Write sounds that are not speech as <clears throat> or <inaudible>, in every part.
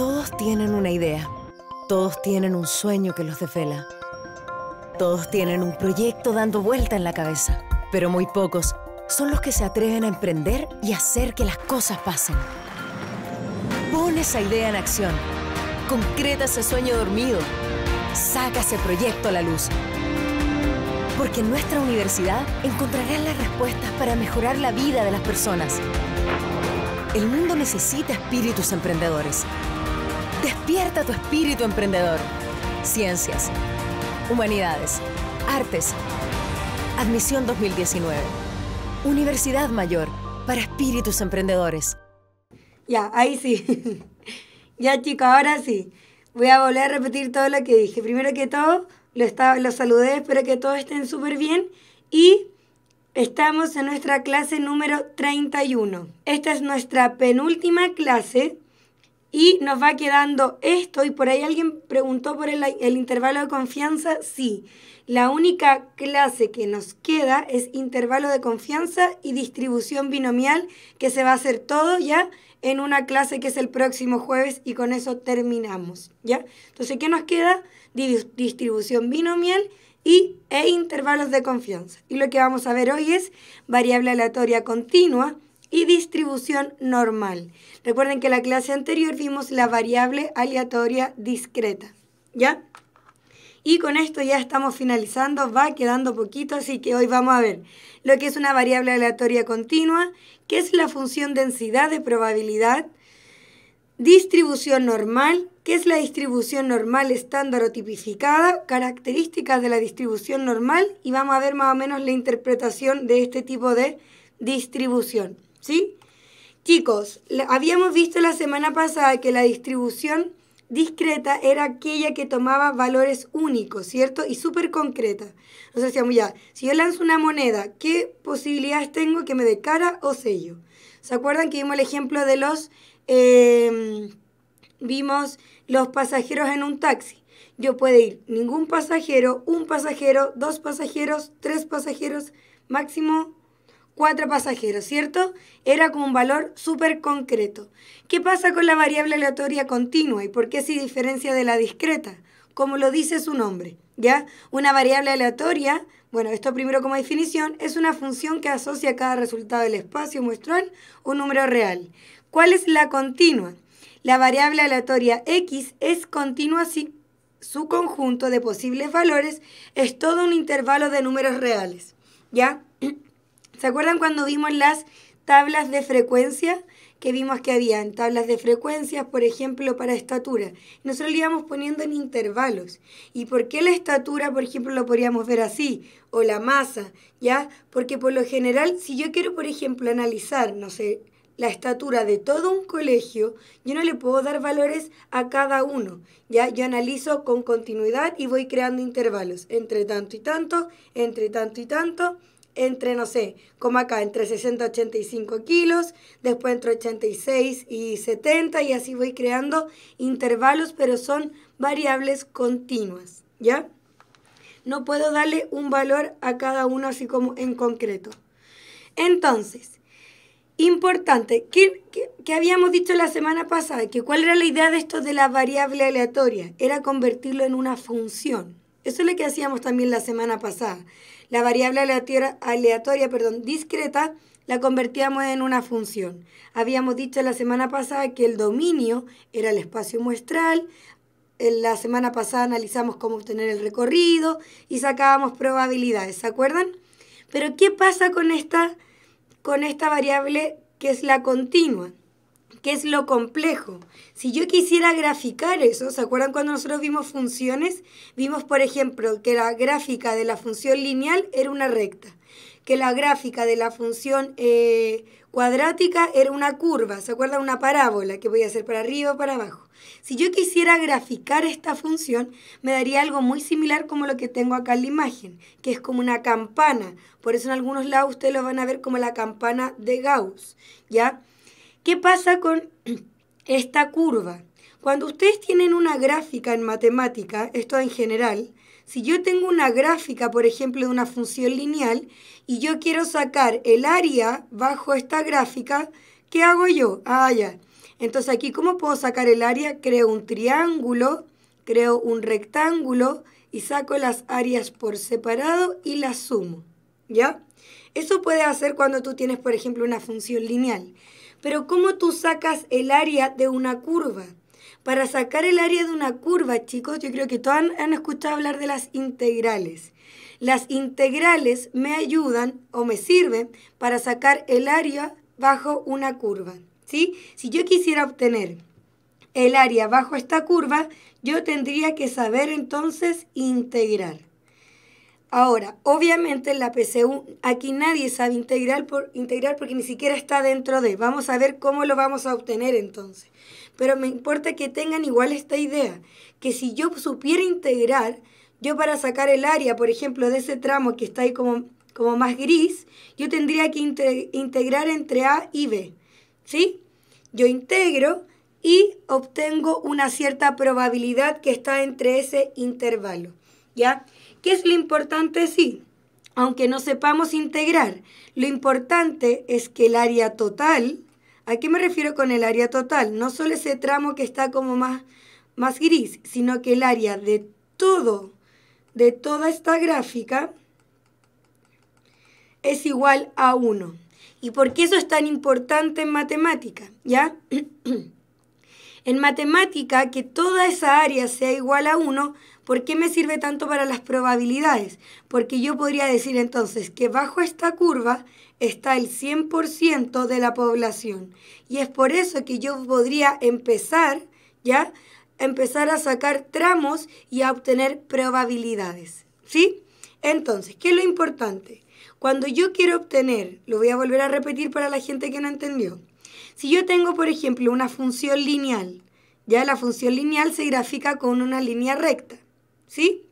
Todos tienen una idea. Todos tienen un sueño que los desvela. Todos tienen un proyecto dando vuelta en la cabeza. Pero muy pocos son los que se atreven a emprender y hacer que las cosas pasen. Pon esa idea en acción. Concreta ese sueño dormido. Saca ese proyecto a la luz. Porque en nuestra universidad encontrarás las respuestas para mejorar la vida de las personas. El mundo necesita espíritus emprendedores. Despierta tu espíritu emprendedor. Ciencias, Humanidades, Artes. Admisión 2019. Universidad Mayor para espíritus emprendedores. Ya, ahí sí. <laughs> ya chicos, ahora sí. Voy a volver a repetir todo lo que dije. Primero que todo, los saludé, espero que todos estén súper bien y estamos en nuestra clase número 31. Esta es nuestra penúltima clase y nos va quedando esto, y por ahí alguien preguntó por el, intervalo de confianza, sí. La única clase que nos queda es intervalo de confianza y distribución binomial, que se va a hacer todo ya en una clase que es el próximo jueves y con eso terminamos, ¿ya? Entonces, ¿qué nos queda? Distribución binomial y, e intervalos de confianza. Y lo que vamos a ver hoy es variable aleatoria continua, y distribución normal. Recuerden que en la clase anterior vimos la variable aleatoria discreta, ¿ya? Y con esto ya estamos finalizando, va quedando poquito, así que hoy vamos a ver lo que es una variable aleatoria continua, qué es la función densidad de probabilidad, distribución normal, qué es la distribución normal estándar o tipificada, características de la distribución normal y vamos a ver más o menos la interpretación de este tipo de distribución. ¿sí? Chicos, habíamos visto la semana pasada que la distribución discreta era aquella que tomaba valores únicos, ¿cierto? Y súper concreta. Entonces decíamos ya, si yo lanzo una moneda, ¿qué posibilidades tengo que me dé cara o sello? ¿Se acuerdan que vimos el ejemplo de los... Em, vimos los pasajeros en un taxi. Yo puedo ir ningún pasajero, un pasajero, dos pasajeros, tres pasajeros, máximo cuatro pasajeros, ¿cierto? Era como un valor súper concreto. ¿Qué pasa con la variable aleatoria continua y por qué se diferencia de la discreta? Como lo dice su nombre, ¿ya? Una variable aleatoria, bueno, esto primero como definición, es una función que asocia a cada resultado del espacio muestral un número real. ¿Cuál es la continua? La variable aleatoria x es continua si su conjunto de posibles valores es todo un intervalo de números reales, ¿ya? ¿Se acuerdan cuando vimos las tablas de frecuencia? Que vimos que había en tablas de frecuencias, por ejemplo, para estatura. Nosotros lo íbamos poniendo en intervalos. ¿Y por qué la estatura, por ejemplo, lo podríamos ver así? O la masa, ¿ya? Porque por lo general, si yo quiero, por ejemplo, analizar, no sé, la estatura de todo un colegio, yo no le puedo dar valores a cada uno. Ya yo analizo con continuidad y voy creando intervalos entre tanto y tanto, entre tanto y tanto, entre, no sé, como acá, entre 60 y 85 kilos, después entre 86 y 70 y así voy creando intervalos, pero son variables continuas, ¿ya? No puedo darle un valor a cada uno así como en concreto. Entonces, importante, ¿qué, habíamos dicho la semana pasada? Que cuál era la idea de esto de la variable aleatoria? Era convertirlo en una función. Eso es lo que hacíamos también la semana pasada la variable aleatoria, perdón, discreta la convertíamos en una función. Habíamos dicho la semana pasada que el dominio era el espacio muestral, la semana pasada analizamos cómo obtener el recorrido y sacábamos probabilidades, ¿se acuerdan? Pero ¿qué pasa con esta, con esta variable que es la continua? ¿Qué es lo complejo. Si yo quisiera graficar eso, ¿se acuerdan cuando nosotros vimos funciones? Vimos, por ejemplo, que la gráfica de la función lineal era una recta, que la gráfica de la función eh, cuadrática era una curva, ¿se acuerdan? Una parábola que voy a hacer para arriba o para abajo. Si yo quisiera graficar esta función, me daría algo muy similar como lo que tengo acá en la imagen, que es como una campana. Por eso en algunos lados ustedes lo van a ver como la campana de Gauss, ¿ya? ¿Qué pasa con esta curva? Cuando ustedes tienen una gráfica en matemática, esto en general, si yo tengo una gráfica, por ejemplo, de una función lineal, y yo quiero sacar el área bajo esta gráfica, ¿qué hago yo? Ah, ya. Entonces aquí, ¿cómo puedo sacar el área? Creo un triángulo, creo un rectángulo, y saco las áreas por separado y las sumo. ¿Ya? Eso puede hacer cuando tú tienes, por ejemplo, una función lineal. Pero ¿cómo tú sacas el área de una curva? Para sacar el área de una curva, chicos, yo creo que todos han, escuchado hablar de las integrales. Las integrales me ayudan o me sirven para sacar el área bajo una curva. Si yo quisiera obtener el área bajo esta curva, yo tendría que saber entonces integrar. Ahora, obviamente la PCU aquí nadie sabe integrar, por, integrar porque ni siquiera está dentro de. Vamos a ver cómo lo vamos a obtener entonces. Pero me importa que tengan igual esta idea, que si yo supiera integrar, yo para sacar el área, por ejemplo, de ese tramo que está ahí como, como más gris, yo tendría que integrar entre A y B. ¿Sí? Yo integro y obtengo una cierta probabilidad que está entre ese intervalo. ¿Ya? ¿Qué es lo importante? Sí, aunque no sepamos integrar, lo importante es que el área total, ¿a qué me refiero con el área total? No solo ese tramo que está como más, más gris, sino que el área de todo, de toda esta gráfica, es igual a 1. ¿Y por qué eso es tan importante en matemática? ¿Ya? <clears throat> en matemática, que toda esa área sea igual a 1 ¿Por qué me sirve tanto para las probabilidades? Porque yo podría decir entonces que bajo esta curva está el 100% de la población. Y es por eso que yo podría empezar, ¿ya? Empezar a sacar tramos y a obtener probabilidades. ¿Sí? Entonces, ¿qué es lo importante? Cuando yo quiero obtener, lo voy a volver a repetir para la gente que no entendió. Si yo tengo, por ejemplo, una función lineal, ya la función lineal se grafica con una línea recta. ¿sí?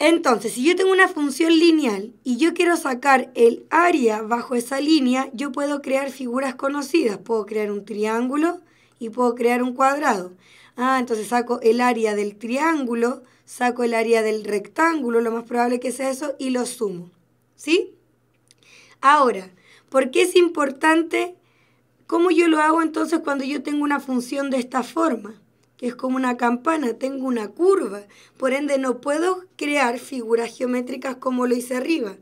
Entonces, si yo tengo una función lineal y yo quiero sacar el área bajo esa línea, yo puedo crear figuras conocidas. Puedo crear un triángulo y puedo crear un cuadrado. Ah, entonces saco el área del triángulo, saco el área del rectángulo, lo más probable que sea eso, y lo sumo. ¿Sí? Ahora, ¿por qué es importante? ¿Cómo yo lo hago entonces cuando yo tengo una función de esta forma? es como una campana, tengo una curva, por ende no puedo crear figuras geométricas como lo hice arriba.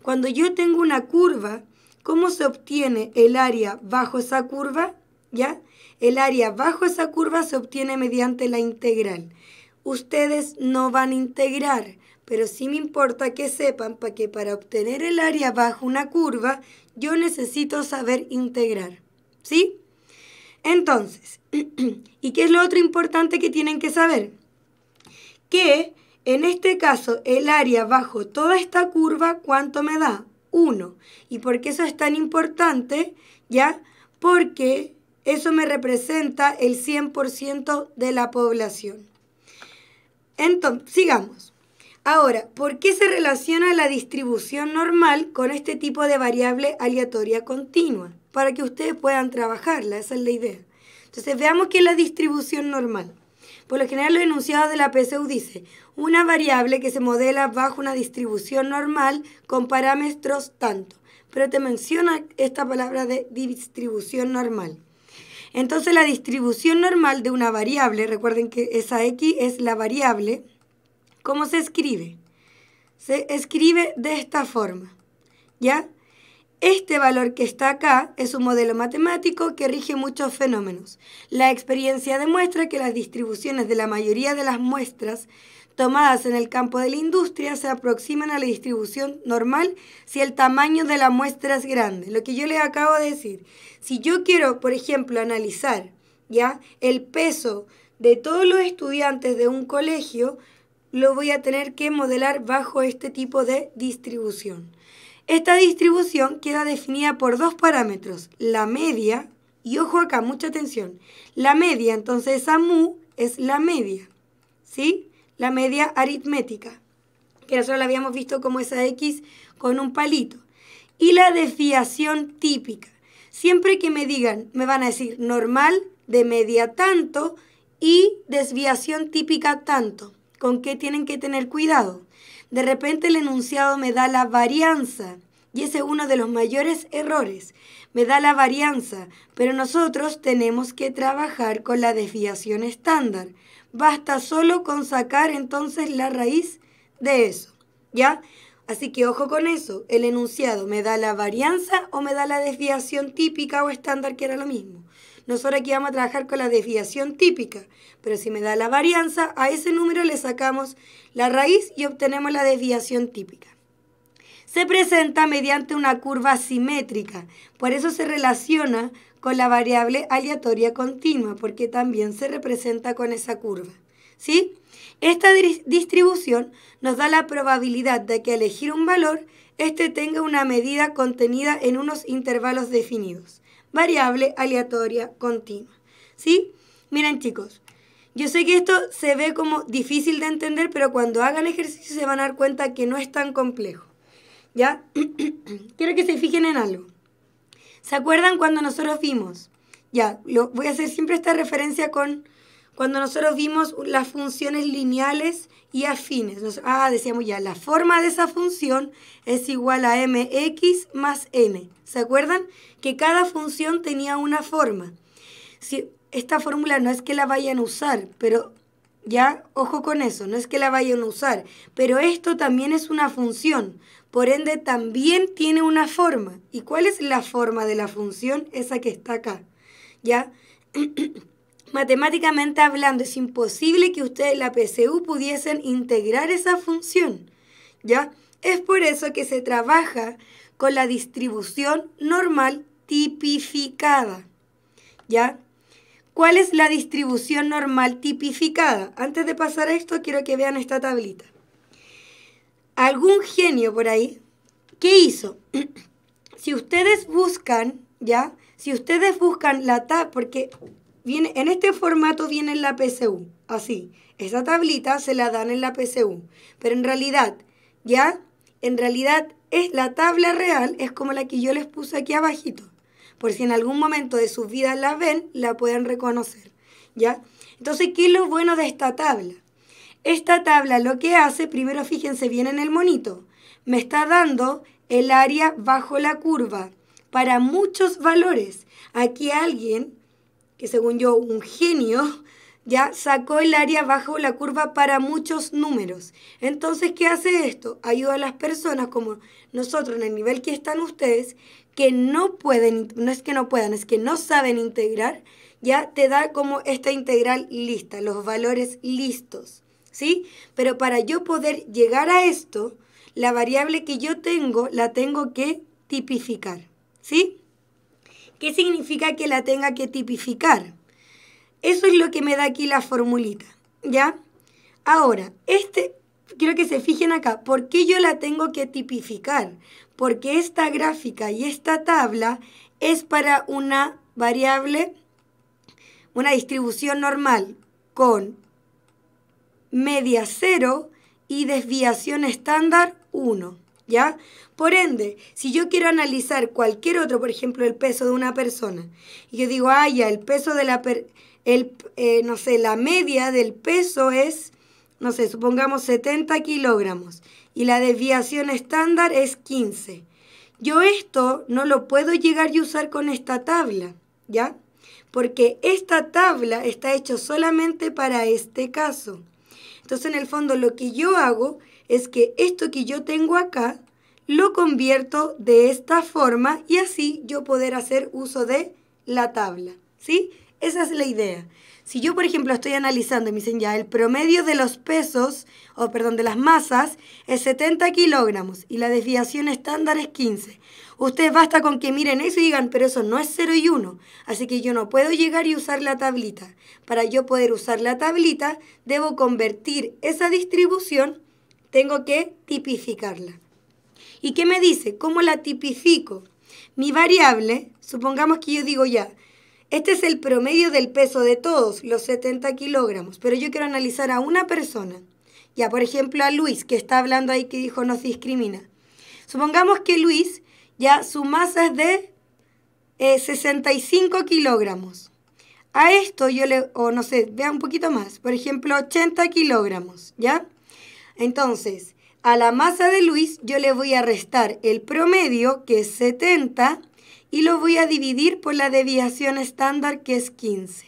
Cuando yo tengo una curva, ¿cómo se obtiene el área bajo esa curva? ¿Ya? El área bajo esa curva se obtiene mediante la integral. Ustedes no van a integrar, pero sí me importa que sepan para que para obtener el área bajo una curva yo necesito saber integrar. ¿Sí? Entonces, <clears throat> ¿y qué es lo otro importante que tienen que saber? Que en este caso el área bajo toda esta curva, ¿cuánto me da? 1. ¿Y por qué eso es tan importante? ¿Ya? Porque eso me representa el 100% de la población. Entonces, sigamos. Ahora, ¿por qué se relaciona la distribución normal con este tipo de variable aleatoria continua? para que ustedes puedan trabajarla, esa es la idea. Entonces veamos qué es la distribución normal. Por lo general los enunciados de la PSU dice una variable que se modela bajo una distribución normal con parámetros tanto, pero te menciona esta palabra de distribución normal. Entonces la distribución normal de una variable, recuerden que esa x es la variable, ¿cómo se escribe? Se escribe de esta forma, ¿ya? Este valor que está acá es un modelo matemático que rige muchos fenómenos. La experiencia demuestra que las distribuciones de la mayoría de las muestras tomadas en el campo de la industria se aproximan a la distribución normal si el tamaño de la muestra es grande. Lo que yo les acabo de decir, si yo quiero, por ejemplo, analizar ya el peso de todos los estudiantes de un colegio, lo voy a tener que modelar bajo este tipo de distribución. Esta distribución queda definida por dos parámetros, la media, y ojo acá, mucha atención, la media, entonces esa mu es la media, ¿sí? La media aritmética, que nosotros la habíamos visto como esa x con un palito. Y la desviación típica. Siempre que me digan, me van a decir normal, de media tanto y desviación típica tanto. ¿Con qué tienen que tener cuidado? De repente el enunciado me da la varianza. Y ese es uno de los mayores errores. Me da la varianza, pero nosotros tenemos que trabajar con la desviación estándar. Basta solo con sacar entonces la raíz de eso. ¿Ya? Así que ojo con eso. El enunciado me da la varianza o me da la desviación típica o estándar que era lo mismo. Nosotros aquí vamos a trabajar con la desviación típica, pero si me da la varianza, a ese número le sacamos la raíz y obtenemos la desviación típica. Se presenta mediante una curva simétrica, por eso se relaciona con la variable aleatoria continua, porque también se representa con esa curva. ¿Sí? Esta distribución nos da la probabilidad de que al elegir un valor, este tenga una medida contenida en unos intervalos definidos variable, aleatoria, continua. ¿Sí? Miren chicos, yo sé que esto se ve como difícil de entender, pero cuando hagan ejercicio se van a dar cuenta que no es tan complejo. ¿Ya? <clears throat> Quiero que se fijen en algo. ¿Se acuerdan cuando nosotros vimos? Ya, lo, voy a hacer siempre esta referencia con cuando nosotros vimos las funciones lineales y afines. Nos, ah, decíamos ya, la forma de esa función es igual a mx más n. ¿Se acuerdan? Que cada función tenía una forma. Si, esta fórmula no es que la vayan a usar, pero ya, ojo con eso, no es que la vayan a usar, pero esto también es una función, por ende también tiene una forma. ¿Y cuál es la forma de la función? Esa que está acá, ¿ya? <clears throat> Matemáticamente hablando, es imposible que ustedes, la PSU, pudiesen integrar esa función, ¿ya? Es por eso que se trabaja con la distribución normal tipificada, ¿ya? ¿Cuál es la distribución normal tipificada? Antes de pasar a esto, quiero que vean esta tablita. Algún genio por ahí, ¿qué hizo? <clears throat> si ustedes buscan, ¿ya? Si ustedes buscan la tab, porque en este formato viene en la PCU, así. Esa tablita se la dan en la PCU. Pero en realidad, ya, en realidad es la tabla real, es como la que yo les puse aquí abajito. Por si en algún momento de sus vidas la ven, la pueden reconocer. ¿Ya? Entonces, ¿qué es lo bueno de esta tabla? Esta tabla lo que hace, primero fíjense bien en el monito, me está dando el área bajo la curva para muchos valores. Aquí alguien que según yo un genio, ya sacó el área bajo la curva para muchos números. Entonces, ¿qué hace esto? Ayuda a las personas como nosotros en el nivel que están ustedes, que no pueden, no es que no puedan, es que no saben integrar, ya te da como esta integral lista, los valores listos, ¿sí? Pero para yo poder llegar a esto, la variable que yo tengo la tengo que tipificar, ¿sí? ¿Qué significa que la tenga que tipificar? Eso es lo que me da aquí la formulita, ¿ya? Ahora, este, quiero que se fijen acá, ¿por qué yo la tengo que tipificar? Porque esta gráfica y esta tabla es para una variable, una distribución normal con media 0 y desviación estándar 1. ¿ya? Por ende, si yo quiero analizar cualquier otro, por ejemplo, el peso de una persona, y yo digo, ah, ya, el peso de la, per el, eh, no sé, la media del peso es, no sé, supongamos 70 kilogramos, y la desviación estándar es 15. Yo esto no lo puedo llegar y usar con esta tabla, ¿ya? Porque esta tabla está hecha solamente para este caso. Entonces, en el fondo, lo que yo hago es que esto que yo tengo acá lo convierto de esta forma y así yo poder hacer uso de la tabla, ¿sí? Esa es la idea. Si yo, por ejemplo, estoy analizando y me dicen ya, el promedio de los pesos, o perdón, de las masas es 70 kilogramos y la desviación estándar es 15. Ustedes basta con que miren eso y digan, pero eso no es 0 y 1. Así que yo no puedo llegar y usar la tablita. Para yo poder usar la tablita, debo convertir esa distribución tengo que tipificarla. ¿Y qué me dice? ¿Cómo la tipifico? Mi variable, supongamos que yo digo ya, este es el promedio del peso de todos, los 70 kilogramos, pero yo quiero analizar a una persona. Ya, por ejemplo, a Luis, que está hablando ahí que dijo nos discrimina. Supongamos que Luis, ya su masa es de 65 eh, kilogramos. A esto yo le, o no sé, vea un poquito más, por ejemplo, 80 kilogramos, ¿ya? Entonces, a la masa de Luis yo le voy a restar el promedio, que es 70, y lo voy a dividir por la deviación estándar, que es 15.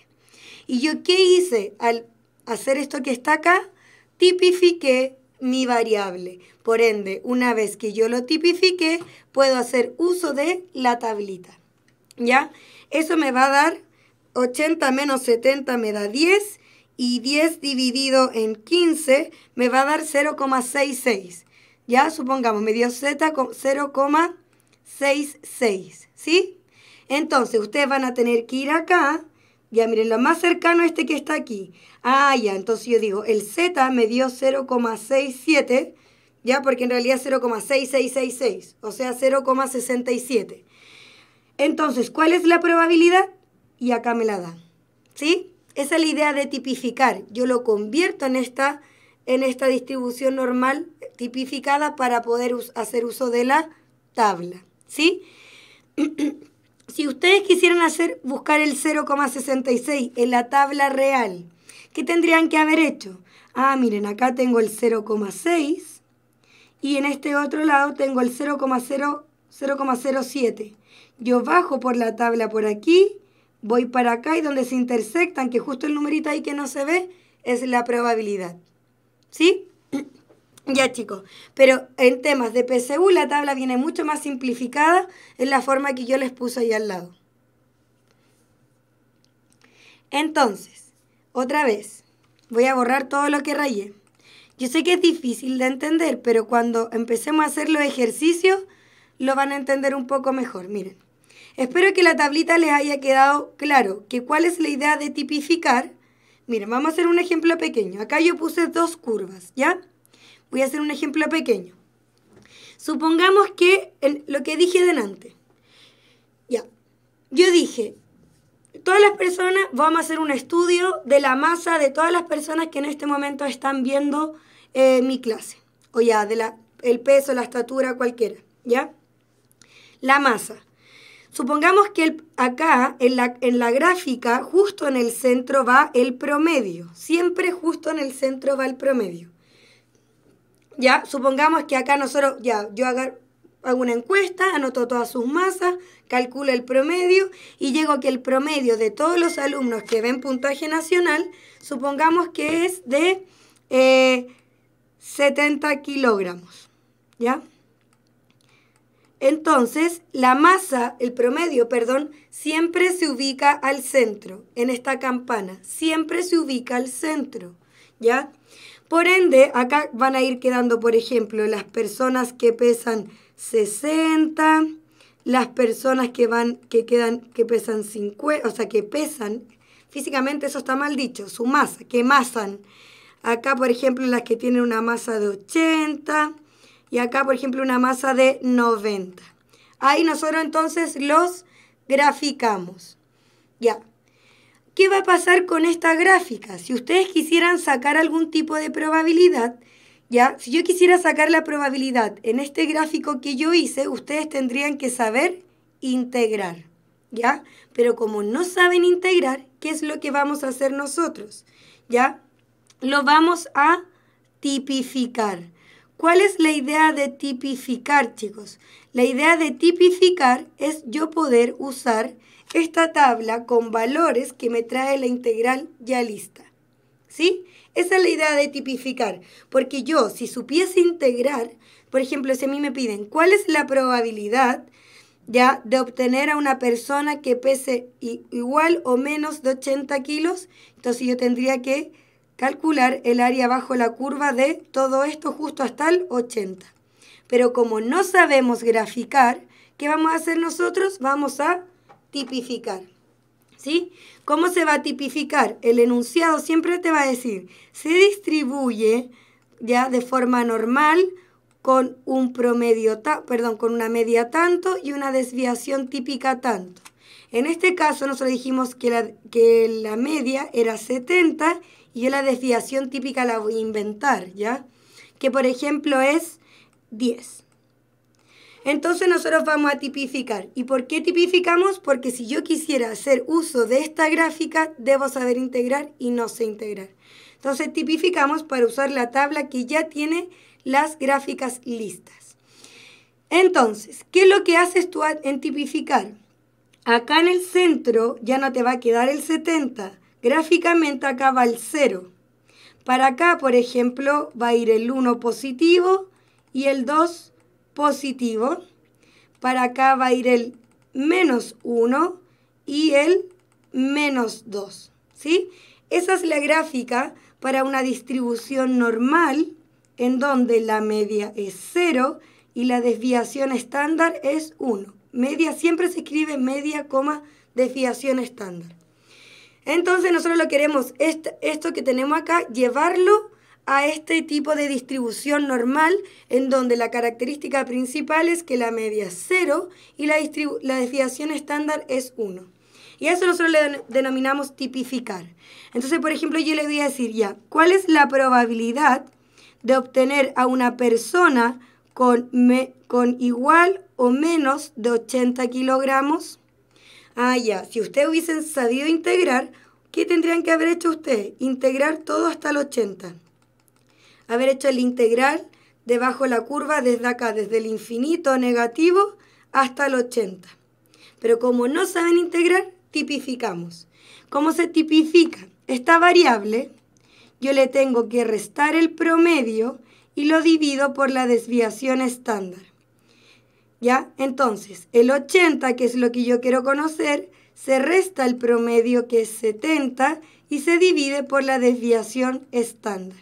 ¿Y yo qué hice al hacer esto que está acá? Tipifiqué mi variable. Por ende, una vez que yo lo tipifiqué, puedo hacer uso de la tablita. ¿Ya? Eso me va a dar 80 menos 70 me da 10 y 10 dividido en 15 me va a dar 0,66. Ya supongamos, me dio Z con 0,66, ¿sí? Entonces, ustedes van a tener que ir acá. Ya miren, lo más cercano a este que está aquí. Ah, ya, entonces yo digo, el Z me dio 0,67, ya, porque en realidad es 0,6666, o sea, 0,67. Entonces, ¿cuál es la probabilidad? Y acá me la dan, ¿sí? Esa es la idea de tipificar. Yo lo convierto en esta, en esta distribución normal tipificada para poder hacer uso de la tabla. ¿Sí? <clears throat> si ustedes quisieran hacer, buscar el 0,66 en la tabla real, ¿qué tendrían que haber hecho? Ah, miren, acá tengo el 0,6 y en este otro lado tengo el 0,07. Yo bajo por la tabla por aquí voy para acá y donde se intersectan, que justo el numerito ahí que no se ve, es la probabilidad. ¿Sí? <clears throat> Ya chicos, pero en temas de PSU la tabla viene mucho más simplificada en la forma que yo les puse ahí al lado. Entonces, otra vez, voy a borrar todo lo que rayé. Yo sé que es difícil de entender, pero cuando empecemos a hacer los ejercicios lo van a entender un poco mejor. Miren, Espero que la tablita les haya quedado claro que cuál es la idea de tipificar. Miren, vamos a hacer un ejemplo pequeño. Acá yo puse dos curvas, ¿ya? Voy a hacer un ejemplo pequeño. Supongamos que lo que dije delante. Ya. Yo dije, todas las personas, vamos a hacer un estudio de la masa de todas las personas que en este momento están viendo eh, mi clase. O ya, de el peso, la estatura, cualquiera. ¿Ya? La masa. Supongamos que acá en la, en la gráfica justo en el centro va el promedio. Siempre justo en el centro va el promedio. Ya, supongamos que acá nosotros, ya, yo hago una encuesta, anoto todas sus masas, calculo el promedio y llego a que el promedio de todos los alumnos que ven puntaje nacional, supongamos que es de 70 eh, kilogramos. ¿Ya? Entonces, la masa, el promedio, perdón, siempre se ubica al centro, en esta campana, siempre se ubica al centro, ¿ya? Por ende, acá van a ir quedando, por ejemplo, las personas que pesan 60, las personas que van, que quedan, que pesan 50, o sea, que pesan, físicamente eso está mal dicho, su masa, que masan. Acá, por ejemplo, las que tienen una masa de 80, y acá, por ejemplo, una masa de 90. Ahí nosotros entonces los graficamos. Ya. ¿Qué va a pasar con esta gráfica? Si ustedes quisieran sacar algún tipo de probabilidad, ya, si yo quisiera sacar la probabilidad en este gráfico que yo hice, ustedes tendrían que saber integrar, ¿ya? Pero como no saben integrar, ¿qué es lo que vamos a hacer nosotros? ¿Ya? Lo vamos a tipificar. ¿Cuál es la idea de tipificar, chicos? La idea de tipificar es yo poder usar esta tabla con valores que me trae la integral ya lista. ¿Sí? Esa es la idea de tipificar, porque yo si supiese integrar, por ejemplo, si a mí me piden cuál es la probabilidad ya de obtener a una persona que pese igual o menos de 80 kilos, entonces yo tendría que calcular el área bajo la curva de todo esto justo hasta el 80. Pero como no sabemos graficar, ¿qué vamos a hacer nosotros? Vamos a tipificar. ¿Sí? ¿Cómo se va a tipificar? El enunciado siempre te va a decir, se distribuye ya de forma normal con un promedio, perdón, con una media tanto y una desviación típica tanto. En este caso nosotros dijimos que la, que la media era 70 y yo la desviación típica la voy a inventar, ¿ya? Que por ejemplo es 10. Entonces nosotros vamos a tipificar. ¿Y por qué tipificamos? Porque si yo quisiera hacer uso de esta gráfica, debo saber integrar y no sé integrar. Entonces tipificamos para usar la tabla que ya tiene las gráficas listas. Entonces, ¿qué es lo que haces tú en tipificar? Acá en el centro ya no te va a quedar el 70, Gráficamente acá va el 0. Para acá, por ejemplo, va a ir el 1 positivo y el 2 positivo. Para acá va a ir el menos 1 y el menos 2. Esa es la gráfica para una distribución normal en donde la media es 0 y la desviación estándar es 1. Media siempre se escribe media, coma, desviación estándar. Entonces nosotros lo queremos, esto que tenemos acá, llevarlo a este tipo de distribución normal en donde la característica principal es que la media es 0 y la, la desviación estándar es 1. Y eso nosotros le denominamos tipificar. Entonces, por ejemplo, yo le voy a decir ya, ¿cuál es la probabilidad de obtener a una persona con, con igual o menos de 80 kilogramos? Ah, ya, si ustedes hubiesen sabido integrar, ¿qué tendrían que haber hecho ustedes? Integrar todo hasta el 80. Haber hecho el integral debajo la curva desde acá, desde el infinito negativo hasta el 80. Pero como no saben integrar, tipificamos. ¿Cómo se tipifica? Esta variable yo le tengo que restar el promedio y lo divido por la desviación estándar. ¿Ya? Entonces, el 80, que es lo que yo quiero conocer, se resta el promedio, que es 70, y se divide por la desviación estándar.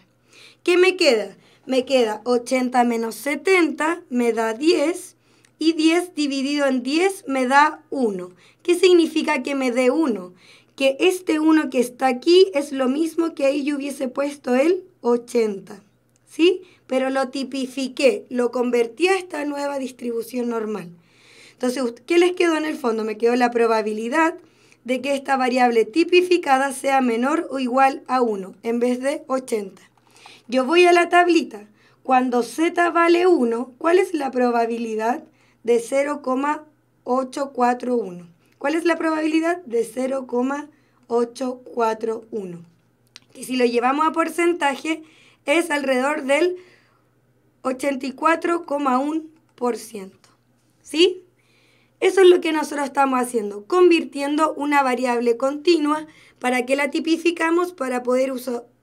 ¿Qué me queda? Me queda 80 menos 70, me da 10, y 10 dividido en 10 me da 1. ¿Qué significa que me dé 1? Que este 1 que está aquí es lo mismo que ahí yo hubiese puesto el 80. ¿Sí? pero lo tipifiqué, lo convertí a esta nueva distribución normal. Entonces, ¿qué les quedó en el fondo? Me quedó la probabilidad de que esta variable tipificada sea menor o igual a 1 en vez de 80. Yo voy a la tablita. Cuando z vale 1, ¿cuál es la probabilidad de 0,841? ¿Cuál es la probabilidad de 0,841? Que si lo llevamos a porcentaje es alrededor del 84,1%. ¿Sí? Eso es lo que nosotros estamos haciendo, convirtiendo una variable continua para que la tipificamos para poder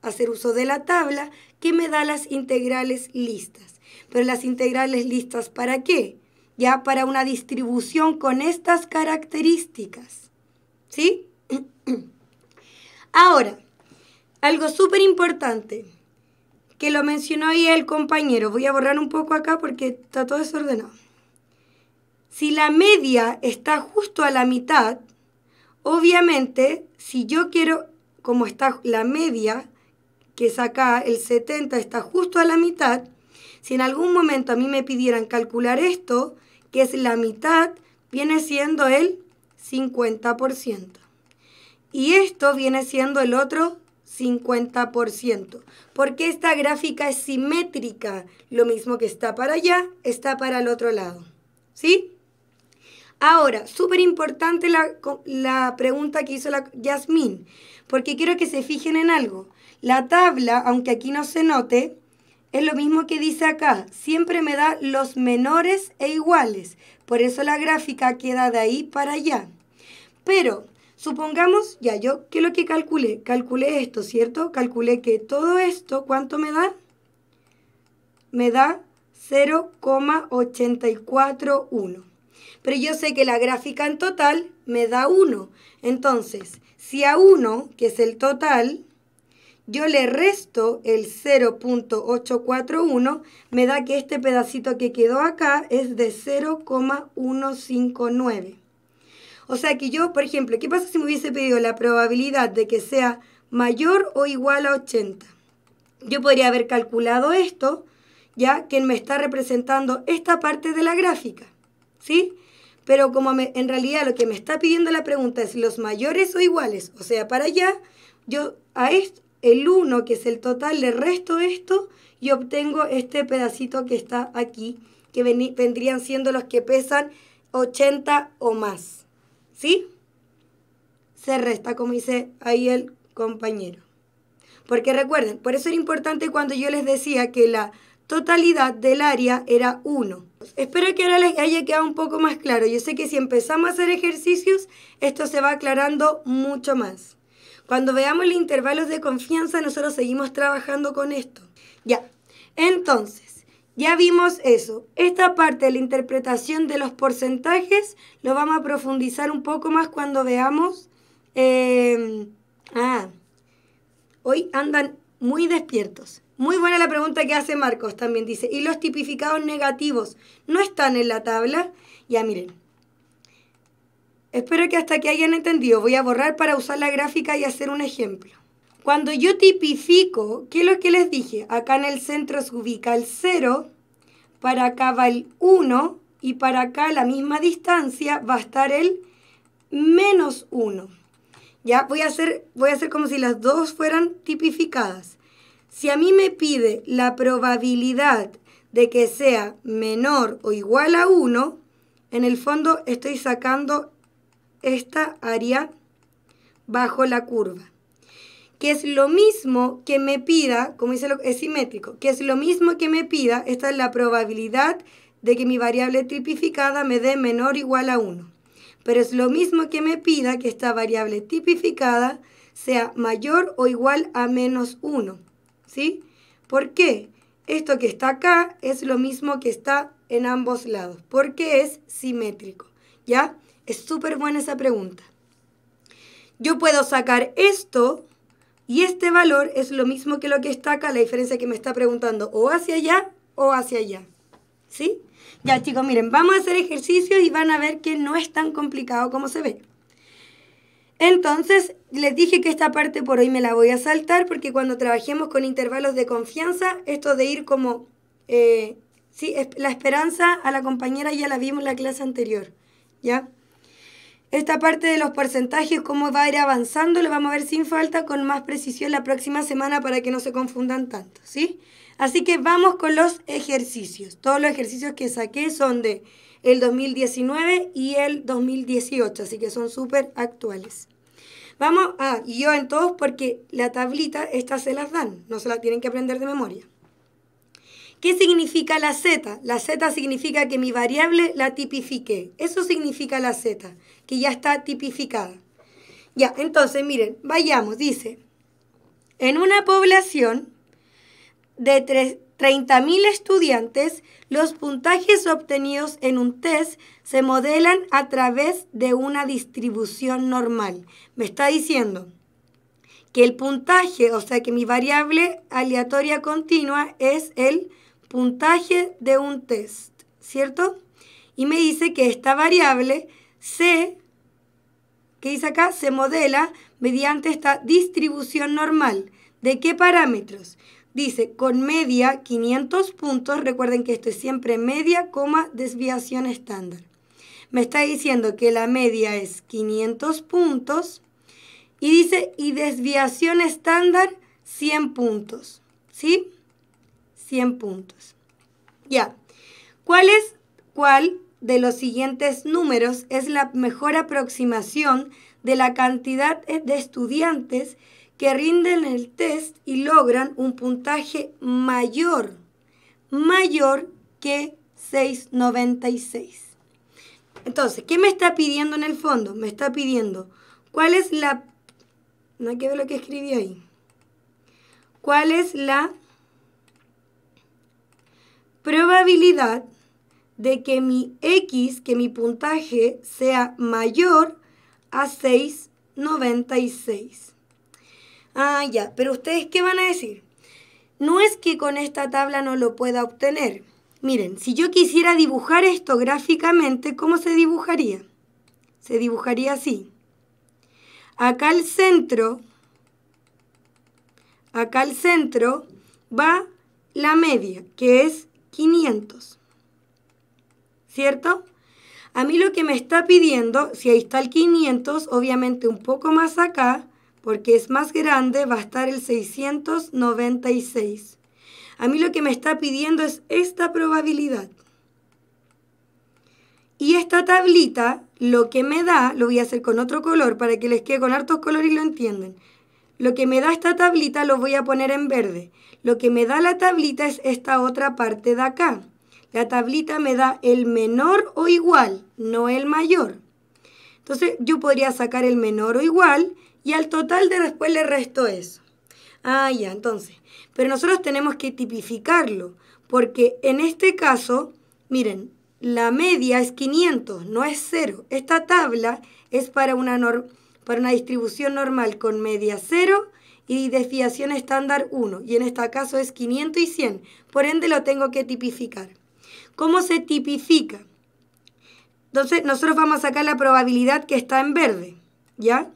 hacer uso de la tabla que me da las integrales listas. Pero las integrales listas para qué? Ya para una distribución con estas características. ¿Sí? <clears throat> Ahora, algo súper importante que lo mencionó ahí el compañero. Voy a borrar un poco acá porque está todo desordenado. Si la media está justo a la mitad, obviamente, si yo quiero, como está la media, que es acá, el 70 está justo a la mitad, si en algún momento a mí me pidieran calcular esto, que es la mitad, viene siendo el 50%. Y esto viene siendo el otro 50%, porque esta gráfica es simétrica, lo mismo que está para allá, está para el otro lado. ¿Sí? Ahora, súper importante la, la, pregunta que hizo la Yasmín, porque quiero que se fijen en algo. La tabla, aunque aquí no se note, es lo mismo que dice acá, siempre me da los menores e iguales, por eso la gráfica queda de ahí para allá. Pero Supongamos, ya yo, que lo que calculé? Calculé esto, ¿cierto? Calculé que todo esto, ¿cuánto me da? Me da 0,841. Pero yo sé que la gráfica en total me da 1. Entonces, si a 1, que es el total, yo le resto el 0.841, me da que este pedacito que quedó acá es de 0,159. O sea que yo, por ejemplo, ¿qué pasa si me hubiese pedido la probabilidad de que sea mayor o igual a 80? Yo podría haber calculado esto, ya que me está representando esta parte de la gráfica, ¿sí? Pero como en realidad lo que me está pidiendo la pregunta es los mayores o iguales, o sea, para allá, yo a el 1, que es el total, le resto esto y obtengo este pedacito que está aquí, que vendrían siendo los que pesan 80 o más. ¿Sí? Se resta, como dice ahí el compañero. Porque recuerden, por eso era importante cuando yo les decía que la totalidad del área era 1. Espero que ahora les haya quedado un poco más claro. Yo sé que si empezamos a hacer ejercicios, esto se va aclarando mucho más. Cuando veamos los intervalos de confianza, nosotros seguimos trabajando con esto. Ya, entonces, ya vimos eso. Esta parte de la interpretación de los porcentajes lo vamos a profundizar un poco más cuando veamos. Em, ah, hoy andan muy despiertos. Muy buena la pregunta que hace Marcos también dice. ¿Y los tipificados negativos no están en la tabla? Ya miren. Espero que hasta que hayan entendido. Voy a borrar para usar la gráfica y hacer un ejemplo. Cuando yo tipifico, ¿qué es lo que les dije? Acá en el centro se ubica el 0, para acá va el 1 y para acá a la misma distancia va a estar el menos 1. Ya voy a, hacer, voy a hacer como si las dos fueran tipificadas. Si a mí me pide la probabilidad de que sea menor o igual a 1, en el fondo estoy sacando esta área bajo la curva que es lo mismo que me pida, como dice lo, es simétrico, que es lo mismo que me pida, esta es la probabilidad de que mi variable tipificada me dé menor o igual a 1. Pero es lo mismo que me pida que esta variable tipificada sea mayor o igual a menos 1. ¿Sí? ¿Por qué? Esto que está acá es lo mismo que está en ambos lados, porque es simétrico. ¿Ya? Es súper buena esa pregunta. Yo puedo sacar esto y este valor es lo mismo que lo que está acá, la diferencia que me está preguntando o hacia allá o hacia allá. ¿Sí? Ya chicos, miren, vamos a hacer ejercicio y van a ver que no es tan complicado como se ve. Entonces, les dije que esta parte por hoy me la voy a saltar porque cuando trabajemos con intervalos de confianza, esto de ir como... Eh, sí, la esperanza a la compañera ya la vimos en la clase anterior, ¿ya? Esta parte de los porcentajes, cómo va a ir avanzando, lo vamos a ver sin falta, con más precisión la próxima semana para que no se confundan tanto, ¿sí? Así que vamos con los ejercicios. Todos los ejercicios que saqué son de el 2019 y el 2018, así que son súper actuales. Vamos a, ah, yo en todos porque la tablita, estas se las dan, no se las tienen que aprender de memoria. ¿Qué significa la Z? La Z significa que mi variable la tipifique. Eso significa la Z que ya está tipificada. Ya, entonces miren, vayamos, dice, en una población de 30.000 estudiantes, los puntajes obtenidos en un test se modelan a través de una distribución normal. Me está diciendo que el puntaje, o sea que mi variable aleatoria continua es el puntaje de un test, ¿cierto? Y me dice que esta variable C, que dice acá, se modela mediante esta distribución normal. ¿De qué parámetros? Dice, con media 500 puntos, recuerden que esto es siempre media, coma, desviación estándar. Me está diciendo que la media es 500 puntos y dice, y desviación estándar 100 puntos, ¿sí? 100 puntos. Ya, ¿cuál es, cuál de los siguientes números es la mejor aproximación de la cantidad e, de estudiantes que rinden el test y logran un puntaje mayor, mayor que 696. Entonces, ¿qué me está pidiendo en el fondo? Me está pidiendo cuál es la... No lo que escribí ahí. ¿Cuál es la probabilidad de que mi X, que mi puntaje, sea mayor a 6,96. Ah, ya, pero ustedes qué van a decir? No es que con esta tabla no lo pueda obtener. Miren, si yo quisiera dibujar esto gráficamente, ¿cómo se dibujaría? Se dibujaría así. Acá al centro, acá al centro va la media, que es 500. ¿cierto? A mí lo que me está pidiendo, si ahí está el 500, obviamente un poco más acá, porque es más grande, va a estar el 696. A mí lo que me está pidiendo es esta probabilidad. Y esta tablita lo que me da, lo voy a hacer con otro color para que les quede con hartos colores y lo entiendan. Lo que me da esta tablita lo voy a poner en verde. Lo que me da la tablita es esta otra parte de acá. La tablita me da el menor o igual, no el mayor. Entonces yo podría sacar el menor o igual y al total de después le resto eso. Ah, ya, entonces. Pero nosotros tenemos que tipificarlo, porque en este caso, miren, la media es 500, no es cero. Esta tabla es para una, para una distribución normal con media 0 y desviación estándar 1, y en este caso es 500 y 100, por ende lo tengo que tipificar. ¿Cómo se tipifica? Entonces, nosotros vamos a sacar la probabilidad que está en verde, ¿ya?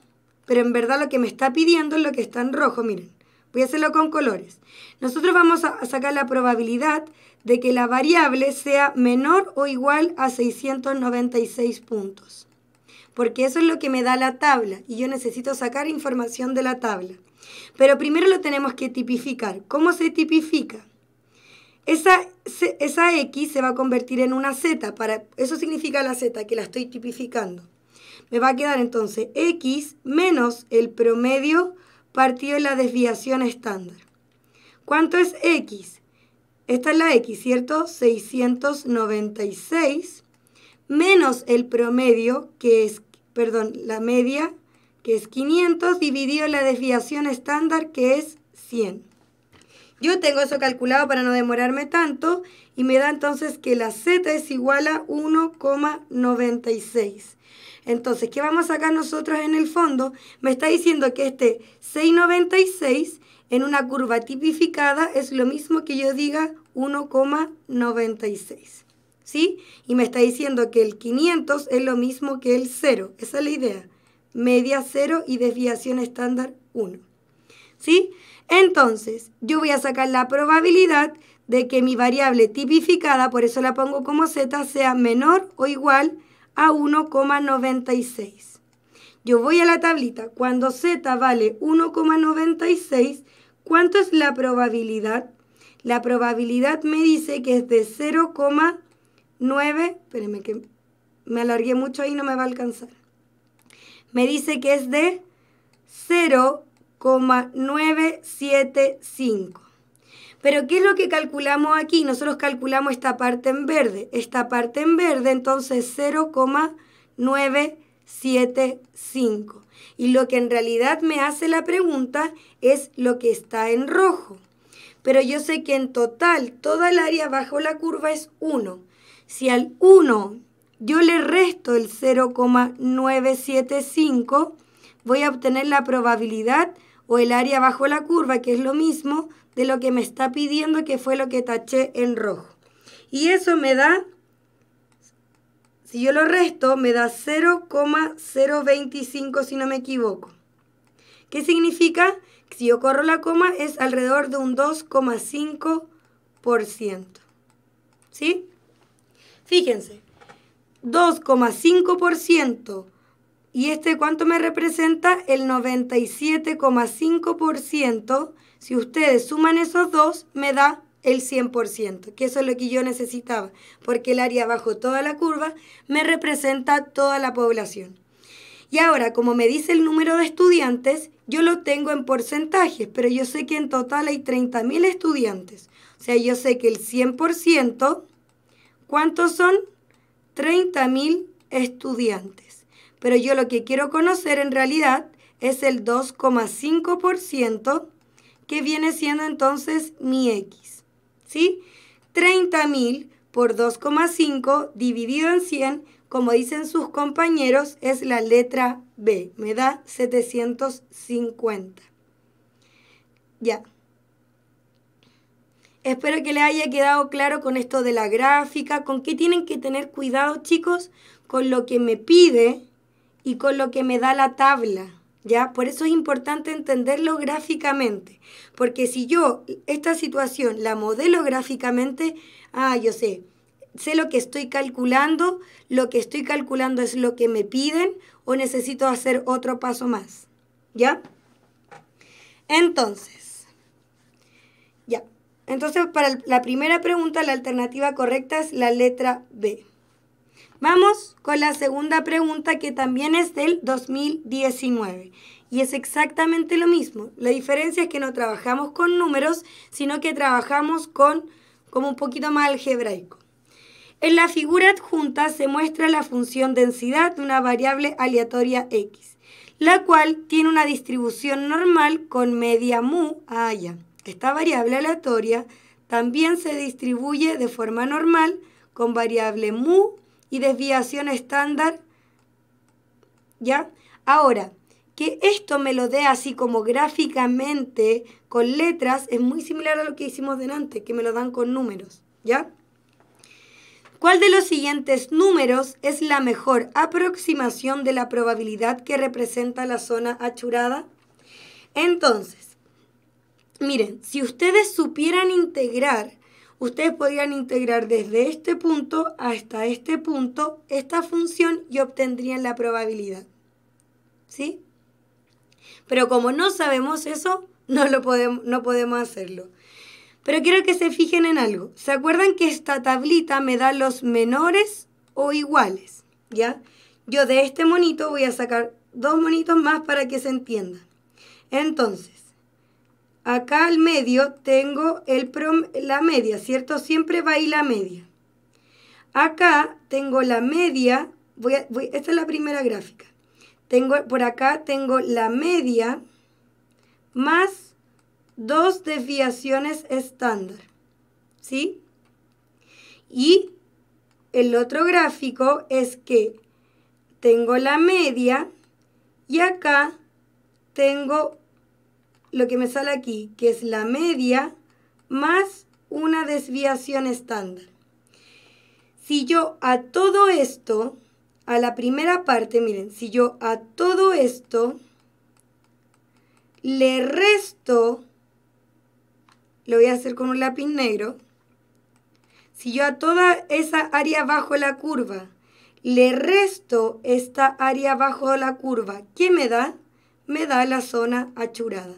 Pero en verdad lo que me está pidiendo es lo que está en rojo, miren. Voy a hacerlo con colores. Nosotros vamos a sacar la probabilidad de que la variable sea menor o igual a 696 puntos. Porque eso es lo que me da la tabla y yo necesito sacar información de la tabla. Pero primero lo tenemos que tipificar. ¿Cómo se tipifica? Esa, esa X se va a convertir en una Z. Para, eso significa la Z, que la estoy tipificando. Me va a quedar entonces X menos el promedio partido de la desviación estándar. ¿Cuánto es X? Esta es la X, ¿cierto? 696 menos el promedio, que es, perdón, la media, que es 500, dividido la desviación estándar, que es 100. Yo tengo eso calculado para no demorarme tanto y me da entonces que la z es igual a 1,96. Entonces, ¿qué vamos a sacar nosotros en el fondo? Me está diciendo que este 6,96 en una curva tipificada es lo mismo que yo diga 1,96. ¿Sí? Y me está diciendo que el 500 es lo mismo que el 0. Esa es la idea. Media 0 y desviación estándar 1. ¿Sí? Entonces, yo voy a sacar la probabilidad de que mi variable tipificada, por eso la pongo como z, sea menor o igual a 1,96. Yo voy a la tablita. Cuando z vale 1,96, ¿cuánto es la probabilidad? La probabilidad me dice que es de 0,9. Espérenme que me alargué mucho ahí, no me va a alcanzar. Me dice que es de 0,9. 0,975. Pero ¿qué es lo que calculamos aquí? Nosotros calculamos esta parte en verde. Esta parte en verde, entonces 0,975. Y lo que en realidad me hace la pregunta es lo que está en rojo. Pero yo sé que en total toda el área bajo la curva es 1. Si al 1 yo le resto el 0,975, voy a obtener la probabilidad o el área bajo la curva, que es lo mismo de lo que me está pidiendo, que fue lo que taché en rojo. Y eso me da, si yo lo resto, me da 0,025 si no me equivoco. ¿Qué significa? si yo corro la coma es alrededor de un 2,5%. ¿Sí? Fíjense, 2,5% ¿Y este cuánto me representa? El 97,5%. Si ustedes suman esos dos, me da el 100%, que eso es lo que yo necesitaba, porque el área bajo toda la curva me representa toda la población. Y ahora, como me dice el número de estudiantes, yo lo tengo en porcentajes, pero yo sé que en total hay 30.000 estudiantes. O sea, yo sé que el 100%, ¿cuántos son? 30.000 estudiantes pero yo lo que quiero conocer en realidad es el 2,5% que viene siendo entonces mi X. ¿Sí? 30.000 por 2,5 dividido en 100, como dicen sus compañeros, es la letra B. Me da 750. Ya. Espero que les haya quedado claro con esto de la gráfica, con qué tienen que tener cuidado chicos, con lo que me pide y con lo que me da la tabla. ¿Ya? Por eso es importante entenderlo gráficamente, porque si yo esta situación la modelo gráficamente, ah, yo sé, sé lo que estoy calculando, lo que estoy calculando es lo que me piden o necesito hacer otro paso más, ¿ya? Entonces, ya. Entonces, para la primera pregunta, la alternativa correcta es la letra B. Vamos con la segunda pregunta que también es del 2019 y es exactamente lo mismo. La diferencia es que no trabajamos con números, sino que trabajamos con como un poquito más algebraico. En la figura adjunta se muestra la función densidad de una variable aleatoria x, la cual tiene una distribución normal con media mu allá. Esta variable aleatoria también se distribuye de forma normal con variable mu y desviación estándar. ¿Ya? Ahora, que esto me lo dé así como gráficamente, con letras, es muy similar a lo que hicimos delante, que me lo dan con números. ¿Ya? ¿Cuál de los siguientes números es la mejor aproximación de la probabilidad que representa la zona achurada? Entonces, miren, si ustedes supieran integrar Ustedes podrían integrar desde este punto hasta este punto esta función y obtendrían la probabilidad. ¿Sí? Pero como no sabemos eso, no, lo podemos, no podemos hacerlo. Pero quiero que se fijen en algo. ¿Se acuerdan que esta tablita me da los menores o iguales? ¿Ya? Yo de este monito voy a sacar dos monitos más para que se entiendan. Entonces, acá al medio tengo el la media, ¿cierto? Siempre va ahí la media. Acá tengo la media, voy esta es la primera gráfica. Tengo, por acá tengo la media más dos desviaciones estándar, ¿sí? Y el otro gráfico es que tengo la media y acá tengo lo que me sale aquí, que es la media más una desviación estándar. Si yo a todo esto, a la primera parte, miren, si yo a todo esto le resto, lo voy a hacer con un lápiz negro, si yo a toda esa área bajo la curva le resto esta área bajo la curva, ¿qué me da? Me da la zona achurada.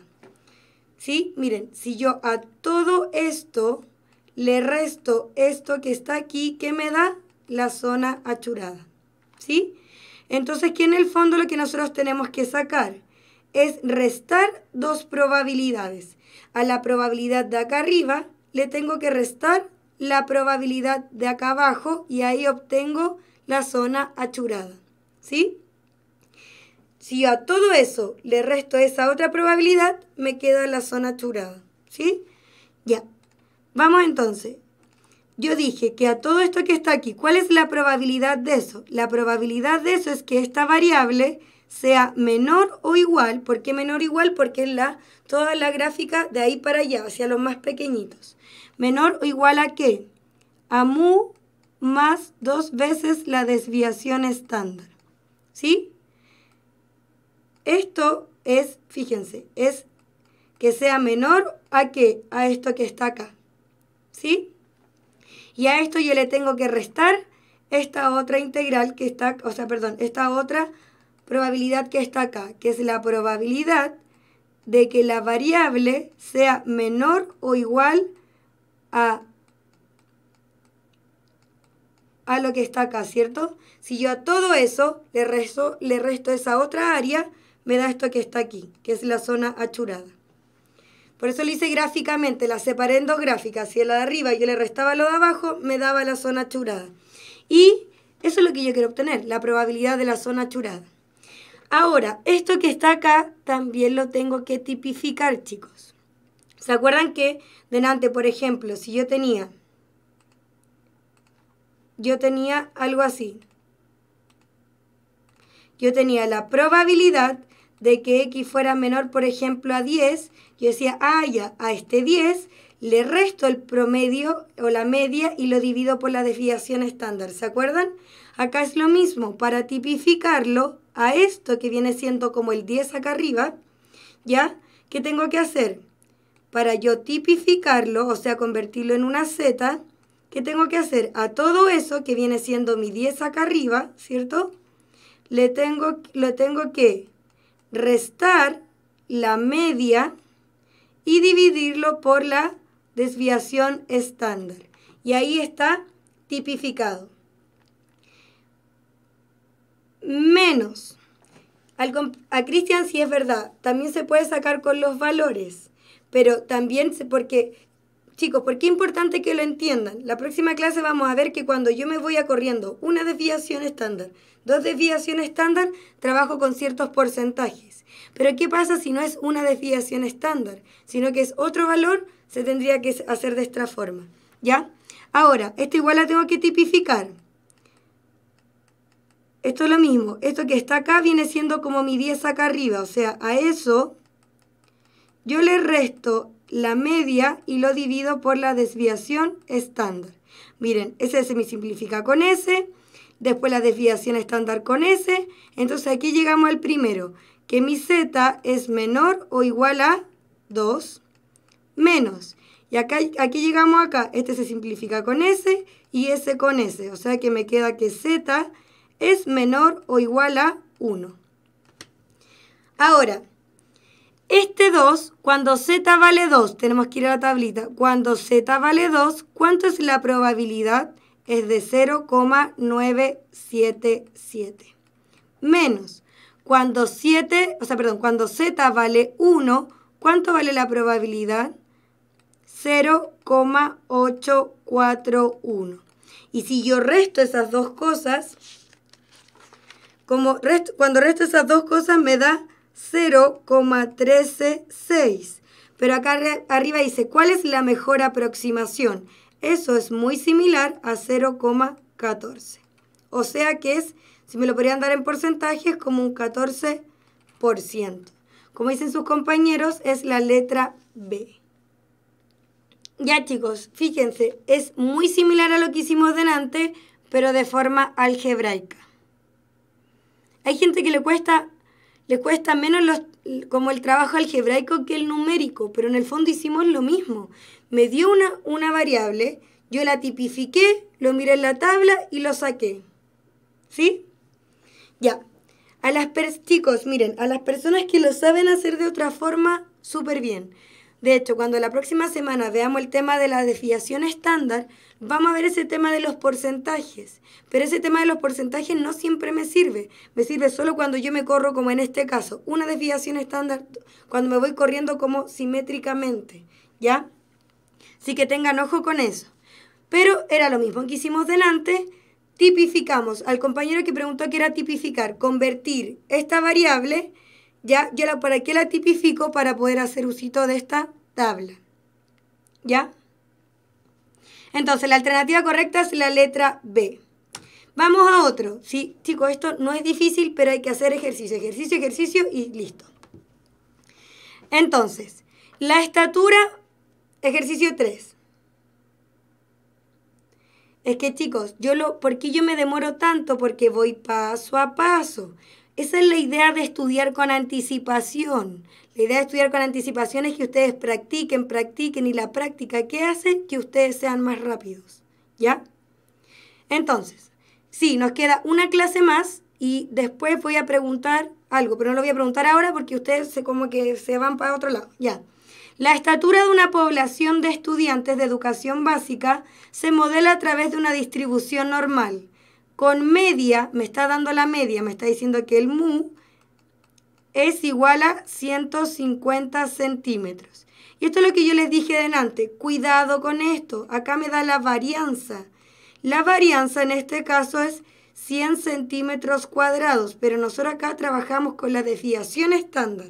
¿Sí? Miren, si yo a todo esto le resto esto que está aquí, ¿qué me da? La zona achurada. ¿Sí? Entonces, aquí en el fondo lo que nosotros tenemos que sacar es restar dos probabilidades. A la probabilidad de acá arriba le tengo que restar la probabilidad de acá abajo y ahí obtengo la zona achurada. ¿Sí? Si a todo eso le resto esa otra probabilidad, me queda la zona churada. ¿Sí? Ya. Vamos entonces. Yo dije que a todo esto que está aquí, ¿cuál es la probabilidad de eso? La probabilidad de eso es que esta variable sea menor o igual. ¿Por qué menor o igual? Porque es la, toda la gráfica de ahí para allá, hacia los más pequeñitos. Menor o igual a qué? A mu más dos veces la desviación estándar. ¿Sí? Esto es, fíjense, es que sea menor a que a esto que está acá. ¿Sí? Y a esto yo le tengo que restar esta otra integral que está, o sea, perdón, esta otra probabilidad que está acá, que es la probabilidad de que la variable sea menor o igual a, a lo que está acá, ¿cierto? Si yo a todo eso le resto, le resto esa otra área, me da esto que está aquí, que es la zona achurada. Por eso lo hice gráficamente, la separé en dos gráficas. Si la de arriba yo le restaba lo de abajo, me daba la zona achurada. Y eso es lo que yo quiero obtener, la probabilidad de la zona achurada. Ahora, esto que está acá también lo tengo que tipificar, chicos. ¿Se acuerdan que delante, por ejemplo, si yo tenía yo tenía algo así. Yo tenía la probabilidad de que x fuera menor, por ejemplo, a 10, yo decía, ah, ya, a este 10 le resto el promedio o la media y lo divido por la desviación estándar, ¿se acuerdan? Acá es lo mismo, para tipificarlo a esto que viene siendo como el 10 acá arriba, ¿ya? ¿Qué tengo que hacer? Para yo tipificarlo, o sea, convertirlo en una z, ¿qué tengo que hacer? A todo eso que viene siendo mi 10 acá arriba, ¿cierto? Le tengo, le tengo que restar la media y dividirlo por la desviación estándar. Y ahí está tipificado. Menos. a Cristian sí es verdad, también se puede sacar con los valores, pero también porque Chicos, ¿por qué es importante que lo entiendan? La próxima clase vamos a ver que cuando yo me voy a corriendo una desviación estándar, dos desviaciones estándar, trabajo con ciertos porcentajes. Pero ¿qué pasa si no es una desviación estándar, sino que es otro valor? Se tendría que hacer de esta forma. ¿Ya? Ahora, esta igual la tengo que tipificar. Esto es lo mismo. Esto que está acá viene siendo como mi 10 acá arriba. O sea, a eso yo le resto la media y lo divido por la desviación estándar. Miren, ese se me simplifica con S, después la desviación estándar con S. Entonces aquí llegamos al primero, que mi Z es menor o igual a 2 menos. Y acá, aquí llegamos acá, este se simplifica con S y ese con S. O sea que me queda que Z es menor o igual a 1. Ahora, este 2, cuando z vale 2, tenemos que ir a la tablita, cuando z vale 2, ¿cuánto es la probabilidad? Es de 0,977. Menos, cuando 7, o sea, perdón, cuando z vale 1, ¿cuánto vale la probabilidad? 0,841. Y si yo resto esas dos cosas, como cuando resto esas dos cosas me da 0,136. Pero acá arriba dice, ¿cuál es la mejor aproximación? Eso es muy similar a 0,14. O sea que es, si me lo podrían dar en porcentaje, es como un 14%. Como dicen sus compañeros, es la letra B. Ya chicos, fíjense, es muy similar a lo que hicimos delante, pero de forma algebraica. Hay gente que le cuesta les cuesta menos los, como el trabajo algebraico que el numérico, pero en el fondo hicimos lo mismo. Me dio una, variable, yo la tipifiqué, lo miré en la tabla y lo saqué. ¿Sí? Ya. A las chicos, miren, a las personas que lo saben hacer de otra forma, súper bien. De hecho, cuando la próxima semana veamos el tema de la desviación estándar, vamos a ver ese tema de los porcentajes. Pero ese tema de los porcentajes no siempre me sirve. Me sirve solo cuando yo me corro, como en este caso, una desviación estándar, cuando me voy corriendo como simétricamente. ¿Ya? Así que tengan ojo con eso. Pero era lo mismo que hicimos delante. Tipificamos al compañero que preguntó qué era tipificar, convertir esta variable ¿Ya? Yo ¿Para qué la tipifico? Para poder hacer usito de esta tabla. ¿Ya? Entonces, la alternativa correcta es la letra B. Vamos a otro. Sí, chicos, esto no es difícil, pero hay que hacer ejercicio, ejercicio, ejercicio y listo. Entonces, la estatura, ejercicio 3. Es que chicos, yo lo, ¿por qué yo me demoro tanto? Porque voy paso a paso. Esa es la idea de estudiar con anticipación. La idea de estudiar con anticipación es que ustedes practiquen, practiquen y la práctica que hace que ustedes sean más rápidos. ¿Ya? Entonces, sí, nos queda una clase más y después voy a preguntar algo, pero no lo voy a preguntar ahora porque ustedes como que se van para otro lado. Ya. La estatura de una población de estudiantes de educación básica se modela a través de una distribución normal con media, me está dando la media, me está diciendo que el mu es igual a 150 centímetros. Y esto es lo que yo les dije delante, cuidado con esto, acá me da la varianza. La varianza en este caso es 100 centímetros cuadrados, pero nosotros acá trabajamos con la desviación estándar.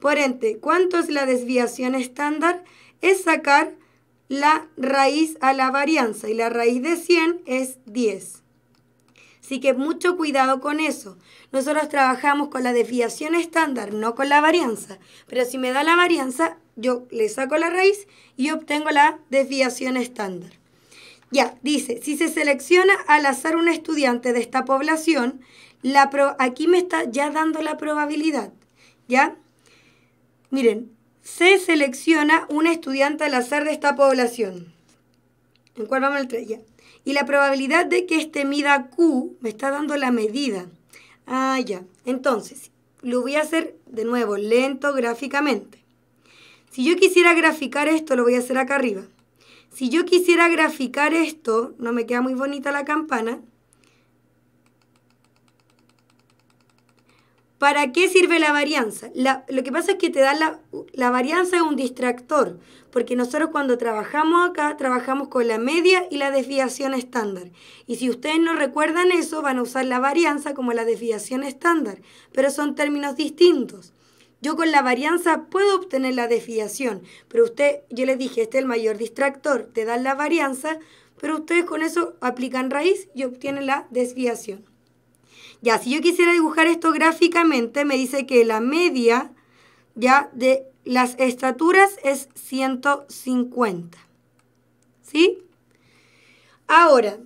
Por ende, ¿cuánto es la desviación estándar? Es sacar la raíz a la varianza y la raíz de 100 es 10. Así que mucho cuidado con eso. Nosotros trabajamos con la desviación estándar, no con la varianza. Pero si me da la varianza, yo le saco la raíz y obtengo la desviación estándar. Ya, dice, si se selecciona al azar un estudiante de esta población, la aquí me está ya dando la probabilidad, ¿ya? Miren, se selecciona un estudiante al azar de esta población. ¿En cuál vamos el 3? Ya. Y la probabilidad de que este mida Q me está dando la medida. Ah, ya. Entonces, lo voy a hacer de nuevo, lento gráficamente. Si yo quisiera graficar esto, lo voy a hacer acá arriba. Si yo quisiera graficar esto, no me queda muy bonita la campana, ¿Para qué sirve la varianza? lo que pasa es que te da la, la varianza es un distractor, porque nosotros cuando trabajamos acá, trabajamos con la media y la desviación estándar. Y si ustedes no recuerdan eso, van a usar la varianza como la desviación estándar, pero son términos distintos. Yo con la varianza puedo obtener la desviación, pero usted, yo les dije, este es el mayor distractor, te dan la varianza, pero ustedes con eso aplican raíz y obtienen la desviación. Ya, si yo quisiera dibujar esto gráficamente, me dice que la media ya de las estaturas es 150. ¿Sí? Ahora,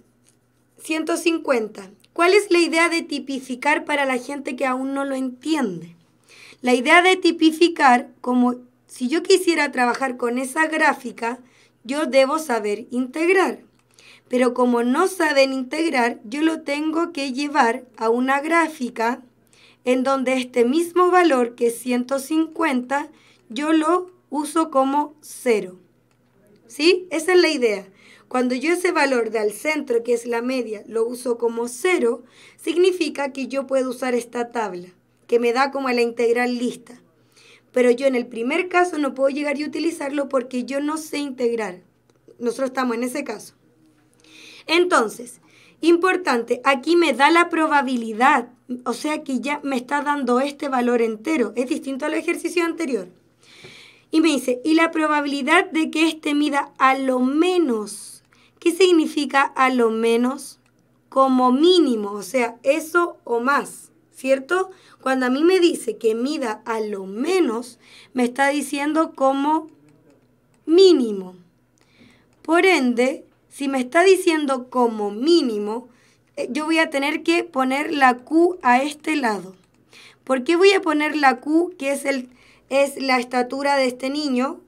150. ¿Cuál es la idea de tipificar para la gente que aún no lo entiende? La idea de tipificar, como si yo quisiera trabajar con esa gráfica, yo debo saber integrar. Pero como no saben integrar, yo lo tengo que llevar a una gráfica en donde este mismo valor que es 150, yo lo uso como cero. ¿Sí? Esa es la idea. Cuando yo ese valor al centro, que es la media, lo uso como cero, significa que yo puedo usar esta tabla, que me da como la integral lista. Pero yo en el primer caso no puedo llegar y utilizarlo porque yo no sé integrar. Nosotros estamos en ese caso. Entonces, importante, aquí me da la probabilidad, o sea que ya me está dando este valor entero, es distinto al ejercicio anterior. Y me dice, y la probabilidad de que este mida a lo menos, ¿qué significa a lo menos? Como mínimo, o sea, eso o más, ¿cierto? Cuando a mí me dice que mida a lo menos, me está diciendo como mínimo. Por ende, si me está diciendo como mínimo, eh, yo voy a tener que poner la Q a este lado. ¿Por qué voy a poner la Q, que es, el, es la estatura de este niño,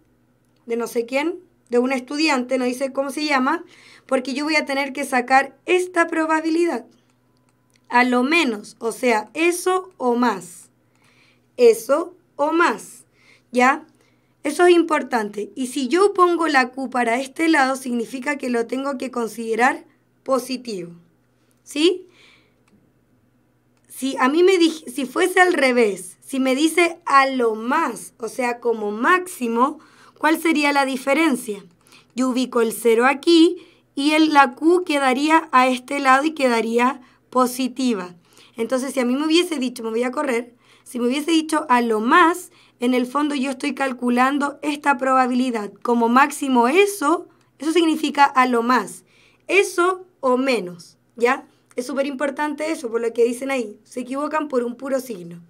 de no sé quién, de un estudiante, no dice cómo se llama? Porque yo voy a tener que sacar esta probabilidad. A lo menos, o sea, eso o más. Eso o más. ¿Ya? Eso es importante. Y si yo pongo la Q para este lado, significa que lo tengo que considerar positivo. ¿Sí? Si a mí me si fuese al revés, si me dice a lo más, o sea, como máximo, ¿cuál sería la diferencia? Yo ubico el cero aquí y el, la Q quedaría a este lado y quedaría positiva. Entonces, si a mí me hubiese dicho, me voy a correr, si me hubiese dicho a lo más, en el fondo yo estoy calculando esta probabilidad. Como máximo eso, eso significa a lo más. Eso o menos, ¿ya? Es súper importante eso, por lo que dicen ahí. Se equivocan por un puro signo,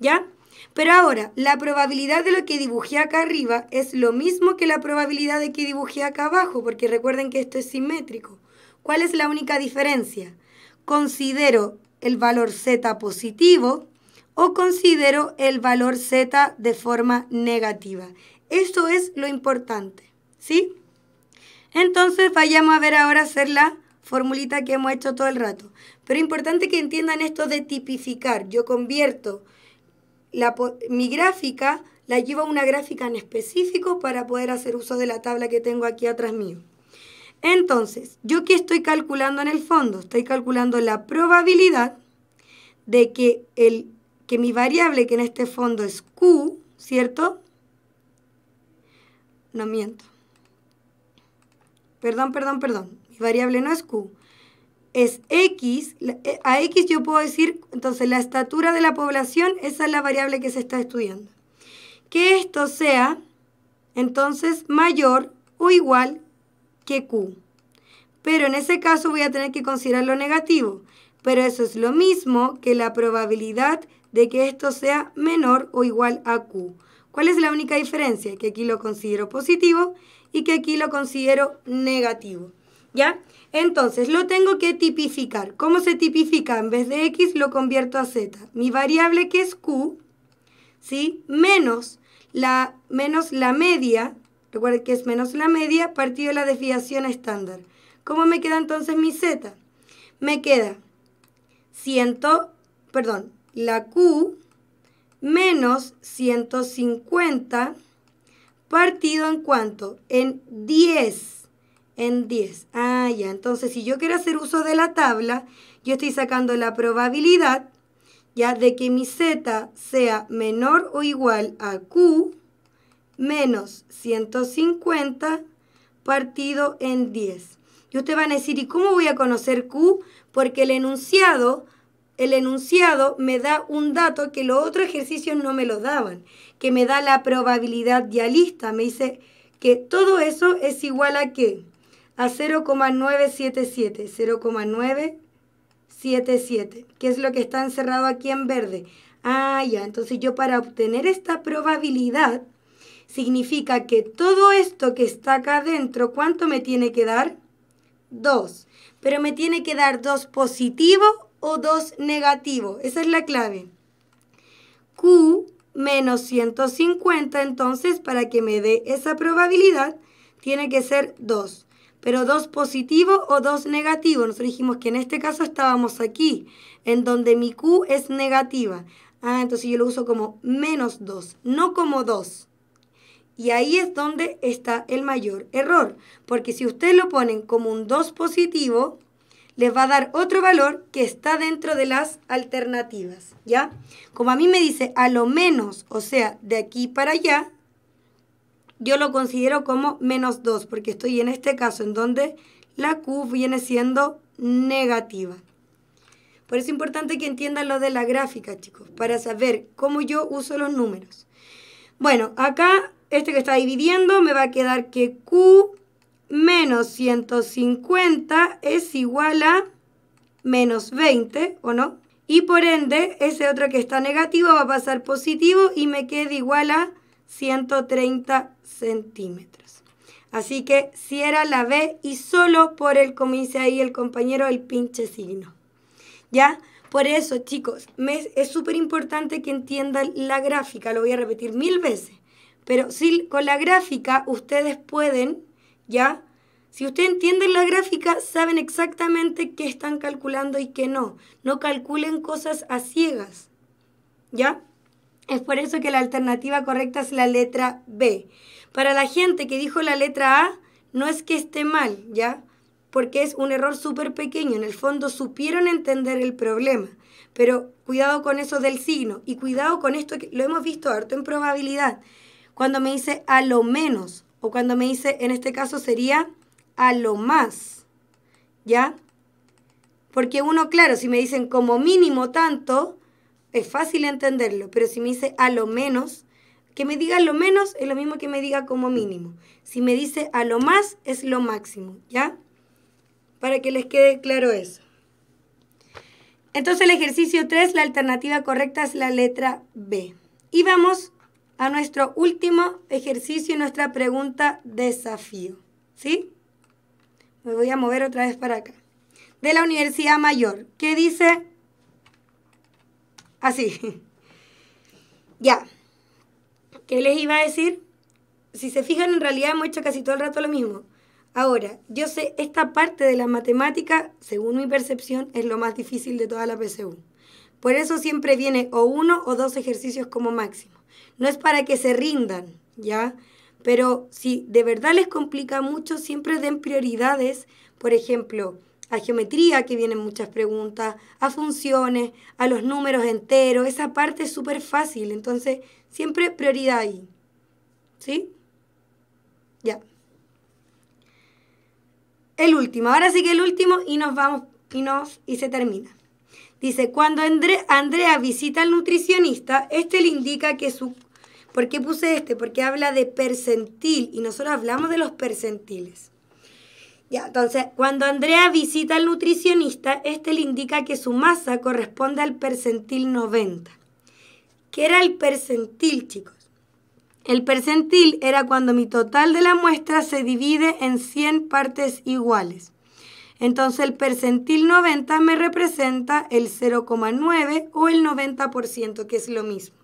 ¿ya? Pero ahora, la probabilidad de lo que dibujé acá arriba es lo mismo que la probabilidad de que dibujé acá abajo, porque recuerden que esto es simétrico. ¿Cuál es la única diferencia? Considero el valor z positivo, o considero el valor z de forma negativa. Esto es lo importante, ¿sí? Entonces vayamos a ver ahora hacer la formulita que hemos hecho todo el rato. Pero importante que entiendan esto de tipificar. Yo convierto la, mi gráfica, la llevo a una gráfica en específico para poder hacer uso de la tabla que tengo aquí atrás mío. Entonces, ¿yo qué estoy calculando en el fondo? Estoy calculando la probabilidad de que el que mi variable, que en este fondo es Q, ¿cierto? No miento. Perdón, perdón, perdón. Mi variable no es Q. Es X. Eh, a X yo puedo decir, entonces, la estatura de la población, esa es la variable que se está estudiando. Que esto sea, entonces, mayor o igual que Q. Pero en ese caso voy a tener que considerar lo negativo. Pero eso es lo mismo que la probabilidad de que esto sea menor o igual a Q. ¿Cuál es la única diferencia? Que aquí lo considero positivo y que aquí lo considero negativo. ¿Ya? Entonces, lo tengo que tipificar. ¿Cómo se tipifica? En vez de X lo convierto a Z. Mi variable que es Q, ¿sí? Menos la, menos la media, recuerden que es menos la media, partido de la desviación estándar. ¿Cómo me queda entonces mi Z? Me queda 100, perdón, la Q menos 150 partido en cuánto? En 10. En 10. Ah, ya. Entonces, si yo quiero hacer uso de la tabla, yo estoy sacando la probabilidad ya de que mi z sea menor o igual a q menos 150 partido en 10. Y ustedes van a decir, ¿y cómo voy a conocer q? Porque el enunciado el enunciado me da un dato que los otros ejercicios no me lo daban, que me da la probabilidad dialista. Me dice que todo eso es igual a qué? A 0,977. 0,977, ¿Qué es lo que está encerrado aquí en verde. Ah, ya, entonces yo para obtener esta probabilidad, significa que todo esto que está acá adentro, ¿cuánto me tiene que dar? 2. Pero me tiene que dar 2 positivo o2 negativo. Esa es la clave. Q menos 150, entonces, para que me dé esa probabilidad, tiene que ser 2. Pero 2 positivo o 2 negativo. Nosotros dijimos que en este caso estábamos aquí, en donde mi Q es negativa. Ah, entonces yo lo uso como menos 2, no como 2. Y ahí es donde está el mayor error. Porque si ustedes lo ponen como un 2 positivo, les va a dar otro valor que está dentro de las alternativas, ¿ya? Como a mí me dice a lo menos, o sea, de aquí para allá, yo lo considero como menos 2, porque estoy en este caso en donde la Q viene siendo negativa. Por eso es importante que entiendan lo de la gráfica, chicos, para saber cómo yo uso los números. Bueno, acá este que está dividiendo me va a quedar que Q menos 150 es igual a menos 20, ¿o no? Y por ende, ese otro que está negativo va a pasar positivo y me queda igual a 130 centímetros. Así que si era la B y solo por el, como dice ahí el compañero, el pinche signo. ¿Ya? Por eso, chicos, es súper importante que entiendan la gráfica. Lo voy a repetir mil veces. Pero si con la gráfica ustedes pueden ¿ya? Si ustedes entienden la gráfica, saben exactamente qué están calculando y qué no. No calculen cosas a ciegas, ¿ya? Es por eso que la alternativa correcta es la letra B. Para la gente que dijo la letra A, no es que esté mal, ¿ya? Porque es un error súper pequeño. En el fondo supieron entender el problema. Pero cuidado con eso del signo y cuidado con esto que lo hemos visto harto en probabilidad. Cuando me dice a lo menos, o cuando me dice, en este caso sería a lo más. ¿Ya? Porque uno, claro, si me dicen como mínimo tanto, es fácil entenderlo. Pero si me dice a lo menos, que me diga lo menos es lo mismo que me diga como mínimo. Si me dice a lo más, es lo máximo. ¿Ya? Para que les quede claro eso. Entonces el ejercicio 3, la alternativa correcta es la letra B. Y vamos a nuestro último ejercicio y nuestra pregunta desafío. ¿Sí? Me voy a mover otra vez para acá. De la Universidad Mayor, ¿qué dice así. <laughs> ya. ¿Qué les iba a decir? Si se fijan, en realidad hemos hecho casi todo el rato lo mismo. Ahora, yo sé, esta parte de la matemática, según mi percepción, es lo más difícil de toda la PSU. Por eso siempre viene o uno o dos ejercicios como máximo. No es para que se rindan, ¿ya? Pero si de verdad les complica mucho, siempre den prioridades, por ejemplo, a geometría, que vienen muchas preguntas, a funciones, a los números enteros, esa parte es súper fácil, entonces siempre prioridad ahí. ¿Sí? Ya. El último, ahora sí que el último y nos vamos y nos y se termina. Dice, cuando Andrea visita al nutricionista, este le indica que su... ¿Por qué puse este? Porque habla de percentil y nosotros hablamos de los percentiles. Ya, entonces, cuando Andrea visita al nutricionista, este le indica que su masa corresponde al percentil 90. ¿Qué era el percentil, chicos? El percentil era cuando mi total de la muestra se divide en 100 partes iguales. Entonces el percentil 90 me representa el 0,9 o el 90%, que es lo mismo.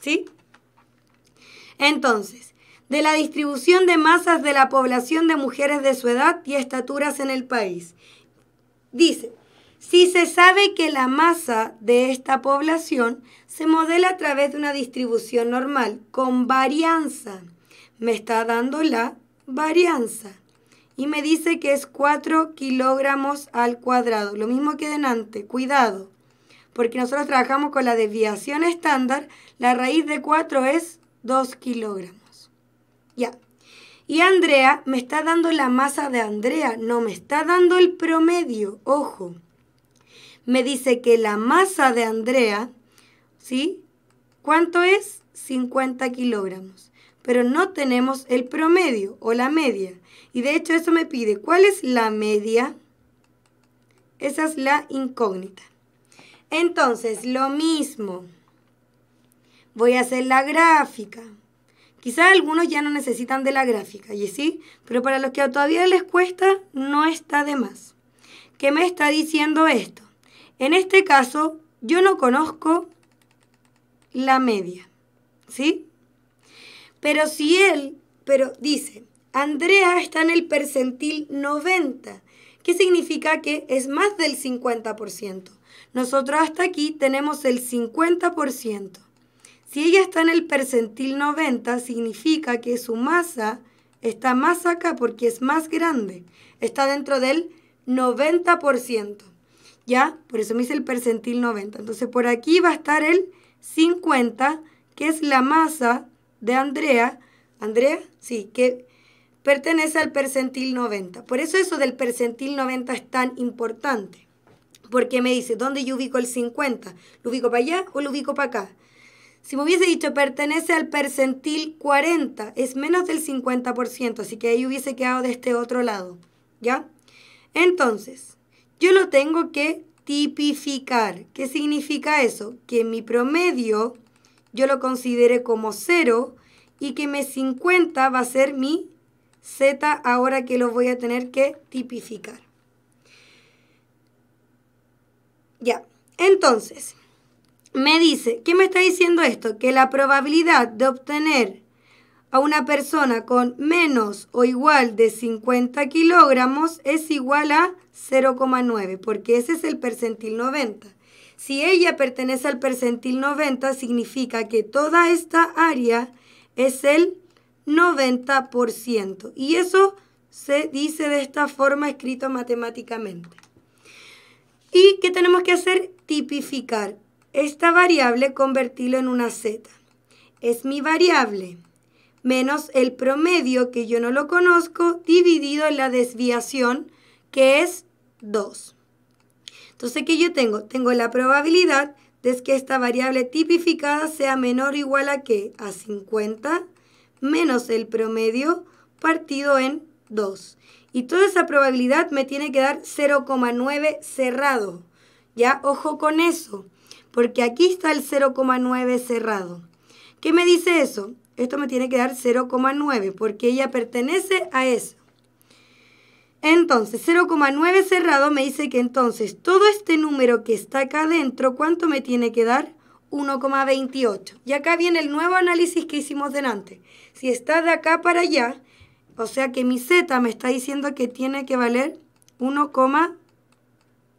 ¿Sí? Entonces, de la distribución de masas de la población de mujeres de su edad y estaturas en el país. Dice, si se sabe que la masa de esta población se modela a través de una distribución normal con varianza, me está dando la varianza y me dice que es 4 kilogramos al cuadrado, lo mismo que delante, cuidado, porque nosotros trabajamos con la desviación estándar, la raíz de 4 es 2 kilogramos. Ya. Y Andrea me está dando la masa de Andrea, no me está dando el promedio, ojo. Me dice que la masa de Andrea, ¿sí? ¿Cuánto es? 50 kilogramos. Pero no tenemos el promedio o la media. Y de hecho eso me pide, ¿cuál es la media? Esa es la incógnita. Entonces, lo mismo. Voy a hacer la gráfica. Quizás algunos ya no necesitan de la gráfica, ¿y sí? Pero para los que todavía les cuesta, no está de más. ¿Qué me está diciendo esto? En este caso, yo no conozco la media, ¿sí? Pero si él, pero dice, Andrea está en el percentil 90, que significa que es más del 50%. Nosotros hasta aquí tenemos el 50%. Si ella está en el percentil 90, significa que su masa está más acá porque es más grande. Está dentro del 90%. ¿Ya? Por eso me hice el percentil 90. Entonces por aquí va a estar el 50, que es la masa de Andrea. Andrea, sí, que pertenece al percentil 90. Por eso eso del percentil 90 es tan importante. Porque me dice, ¿dónde yo ubico el 50? ¿Lo ubico para allá o lo ubico para acá? Si me hubiese dicho pertenece al percentil 40, es menos del 50%, así que ahí hubiese quedado de este otro lado, ¿ya? Entonces, yo lo tengo que tipificar. ¿Qué significa eso? Que mi promedio yo lo considere como 0 y que mi 50 va a ser mi Z ahora que lo voy a tener que tipificar. Ya, entonces, me dice, ¿qué me está diciendo esto? Que la probabilidad de obtener a una persona con menos o igual de 50 kilogramos es igual a 0,9, porque ese es el percentil 90. Si ella pertenece al percentil 90, significa que toda esta área es el 90%. Y eso se dice de esta forma escrito matemáticamente. ¿Y qué tenemos que hacer? Tipificar esta variable, convertirlo en una z. Es mi variable menos el promedio, que yo no lo conozco, dividido en la desviación, que es 2. Entonces, ¿qué yo tengo? Tengo la probabilidad de que esta variable tipificada sea menor o igual a que a 50 menos el promedio partido en 2. Y toda esa probabilidad me tiene que dar 0,9 cerrado. Ya, ojo con eso, porque aquí está el 0,9 cerrado. ¿Qué me dice eso? Esto me tiene que dar 0,9, porque ella pertenece a eso. Entonces, 0,9 cerrado me dice que entonces todo este número que está acá adentro, ¿cuánto me tiene que dar? 1,28. Y acá viene el nuevo análisis que hicimos delante. Si está de acá para allá, o sea que mi z me está diciendo que tiene que valer 1,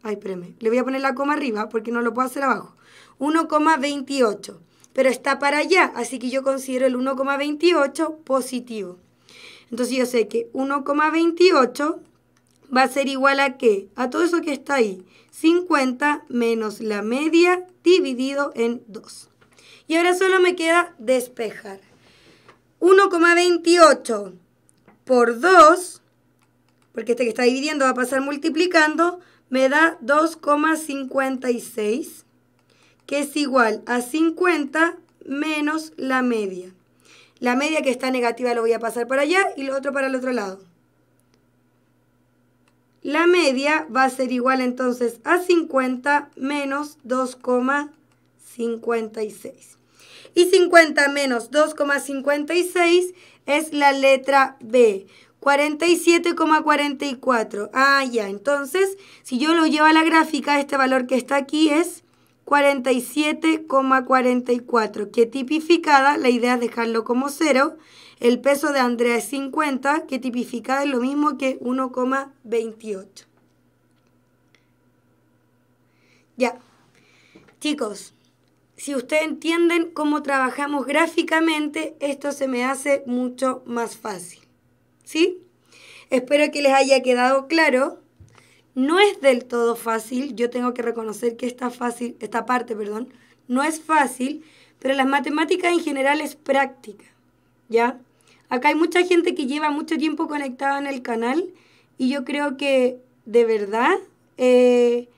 ay, espérame, le voy a poner la coma arriba porque no lo puedo hacer abajo. 1,28, pero está para allá, así que yo considero el 1,28 positivo. Entonces yo sé que 1,28 va a ser igual a qué? A todo eso que está ahí. 50 menos la media dividido en 2. Y ahora solo me queda despejar. 1,28 por 2, porque este que está dividiendo va a pasar multiplicando, me da 2,56, que es igual a 50 menos la media. La media que está negativa lo voy a pasar para allá y lo otro para el otro lado. La media va a ser igual entonces a 50 menos 2,56. Y 50 menos 2,56 es la letra B. 47,44. Ah, ya. Entonces, si yo lo llevo a la gráfica, este valor que está aquí es 47,44, que tipificada, la idea es dejarlo como cero. El peso de Andrea es 50, que tipificada es lo mismo que 1,28. Ya. Chicos, si ustedes entienden cómo trabajamos gráficamente, esto se me hace mucho más fácil. ¿Sí? Espero que les haya quedado claro. No es del todo fácil, yo tengo que reconocer que esta, fácil, esta parte perdón, no es fácil, pero las matemáticas en general es práctica. ¿Ya? Acá hay mucha gente que lleva mucho tiempo conectada en el canal y yo creo que de verdad eh,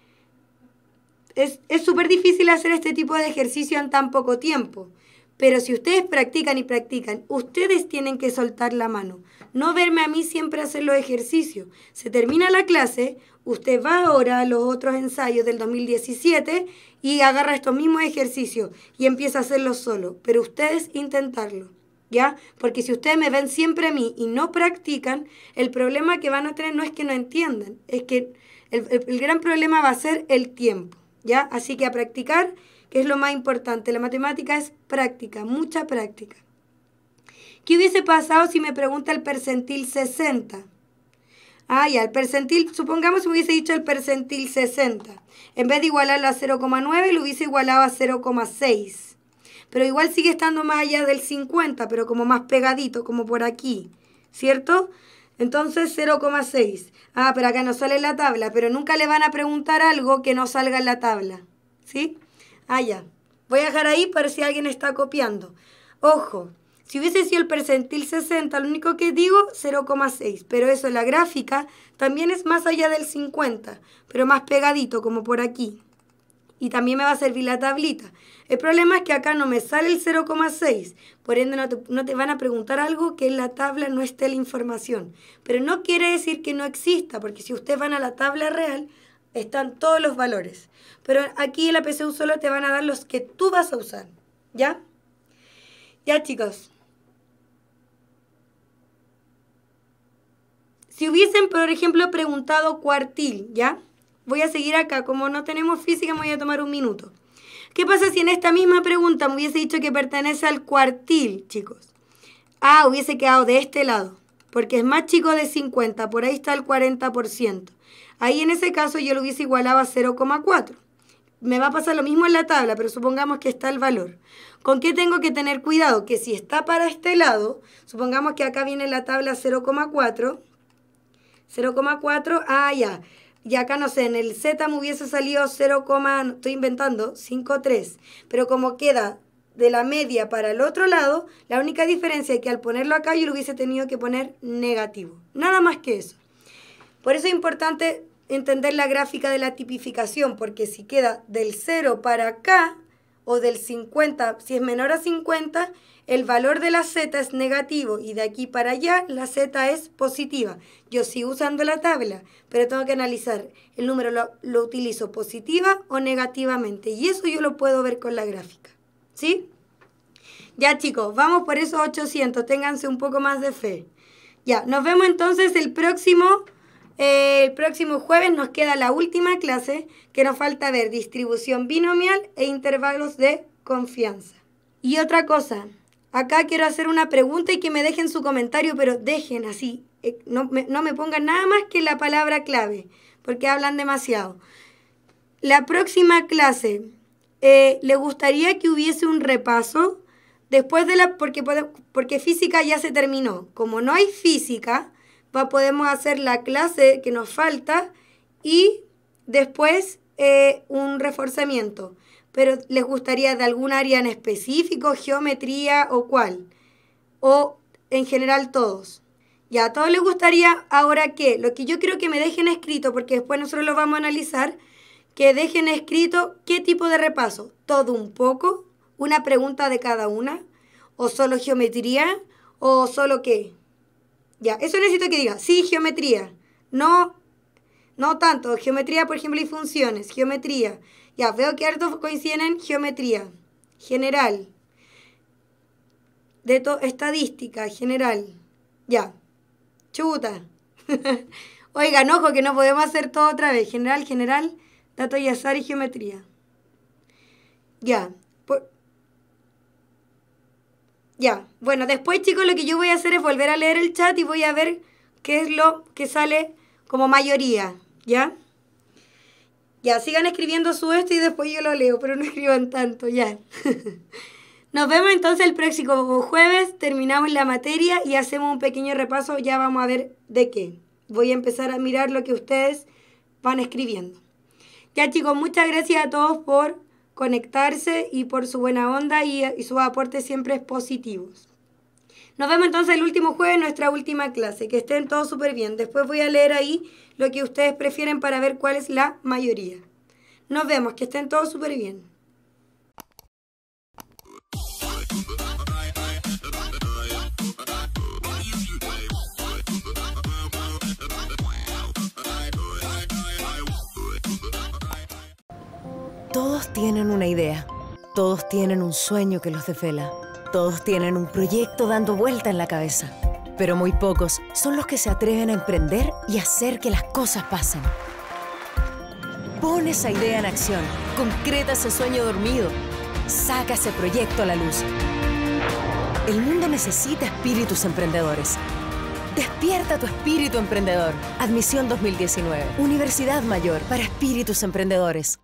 es súper difícil hacer este tipo de ejercicio en tan poco tiempo. Pero si ustedes practican y practican, ustedes tienen que soltar la mano. No verme a mí siempre hacer los ejercicios. Se termina la clase, usted va ahora a los otros ensayos del 2017 y agarra estos mismos ejercicios y empieza a hacerlos solo. Pero ustedes intentarlo, ¿ya? Porque si ustedes me ven siempre a mí y no practican, el problema que van a tener no es que no entiendan, es que el gran problema va a ser el tiempo. ¿ya? Así que a practicar, que es lo más importante. La matemática es práctica, mucha práctica. ¿Qué hubiese pasado si me pregunta el percentil 60? Ah, ya, el percentil, supongamos que hubiese dicho el percentil 60. En vez de igualarlo a 0,9, lo hubiese igualado a 0,6. Pero igual sigue estando más allá del 50, pero como más pegadito, como por aquí, ¿cierto? Entonces 0,6. Ah, pero acá no sale en la tabla, pero nunca le van a preguntar algo que no salga en la tabla. ¿Sí? Ah, ya. Voy a dejar ahí para si alguien está copiando. Ojo, si hubiese sido el percentil 60, lo único que digo 0,6, pero eso la gráfica también es más allá del 50, pero más pegadito, como por aquí. Y también me va a servir la tablita. El problema es que acá no me sale el 0,6, por ende no te, van a preguntar algo que en la tabla no esté la información. Pero no quiere decir que no exista, porque si ustedes van a la tabla real, están todos los valores. Pero aquí en la PCU solo te van a dar los que tú vas a usar, ¿ya? Ya chicos. Si hubiesen, por ejemplo, preguntado cuartil, ¿ya? Voy a seguir acá. Como no tenemos física, me voy a tomar un minuto. ¿Qué pasa si en esta misma pregunta me hubiese dicho que pertenece al cuartil, chicos? Ah, hubiese quedado de este lado, porque es más chico de 50, por ahí está el 40%. Ahí en ese caso yo lo hubiese igualado a 0,4. Me va a pasar lo mismo en la tabla, pero supongamos que está el valor. ¿Con qué tengo que tener cuidado? Que si está para este lado, supongamos que acá viene la tabla 0,4, 0,4, ah, ya y acá no sé, en el Z me hubiese salido 0, estoy inventando, 5,3, pero como queda de la media para el otro lado, la única diferencia es que al ponerlo acá yo lo hubiese tenido que poner negativo, nada más que eso. Por eso es importante entender la gráfica de la tipificación, porque si queda del 0 para acá, o del 50, si es menor a 50, el valor de la z es negativo y de aquí para allá la z es positiva. Yo sigo usando la tabla, pero tengo que analizar el número lo, utilizo positiva o negativamente y eso yo lo puedo ver con la gráfica. ¿Sí? Ya chicos, vamos por esos 800, ténganse un poco más de fe. Ya, nos vemos entonces el próximo, eh, el próximo jueves, nos queda la última clase que nos falta ver, distribución binomial e intervalos de confianza. Y otra cosa, Acá quiero hacer una pregunta y que me dejen su comentario, pero dejen así. Eh, no me, no me pongan nada más que la palabra clave, porque hablan demasiado. La próxima clase, eh, ¿le gustaría que hubiese un repaso? Después de la, porque, física ya se terminó. Como no hay física, podemos hacer la clase que nos falta y después eh, un reforzamiento pero les gustaría de algún área en específico, geometría o cuál, o en general todos. Ya, a todos les gustaría ahora que, lo que yo quiero que me dejen escrito, porque después nosotros lo vamos a analizar, que dejen escrito qué tipo de repaso, todo un poco, una pregunta de cada una, o solo geometría, o solo qué. Ya, eso necesito que diga, sí, geometría, no, no tanto, geometría, por ejemplo, y funciones, geometría, ya, veo que hartos coinciden en geometría, general, de estadística, general. Ya, chuta. <laughs> Oigan, ojo que no podemos hacer todo otra vez. General, general, dato y azar y geometría. Ya. Ya. Bueno, después chicos lo que yo voy a hacer es volver a leer el chat y voy a ver qué es lo que sale como mayoría. ¿Ya? Ya, sigan escribiendo su esto y después yo lo leo, pero no <laughs> escriban tanto, ya. <laughs> Nos vemos entonces el próximo jueves, terminamos la materia y hacemos un pequeño repaso, ya vamos a ver de qué. Voy a empezar a mirar lo que ustedes van escribiendo. Ya chicos, muchas gracias a todos por conectarse y por su buena onda y, y sus aportes siempre positivos. Nos vemos entonces el último jueves, nuestra última clase. Que estén todos súper bien. Después voy a leer ahí lo que ustedes prefieren para ver cuál es la mayoría. Nos vemos, que estén todos súper bien. Todos tienen una idea, todos tienen un sueño que los defela. Todos tienen un proyecto dando vuelta en la cabeza, pero muy pocos son los que se atreven a emprender y hacer que las cosas pasen. Pon esa idea en acción, concreta ese sueño dormido, saca ese proyecto a la luz. El mundo necesita espíritus emprendedores. Despierta tu espíritu emprendedor. Admisión 2019. Universidad Mayor para espíritus emprendedores.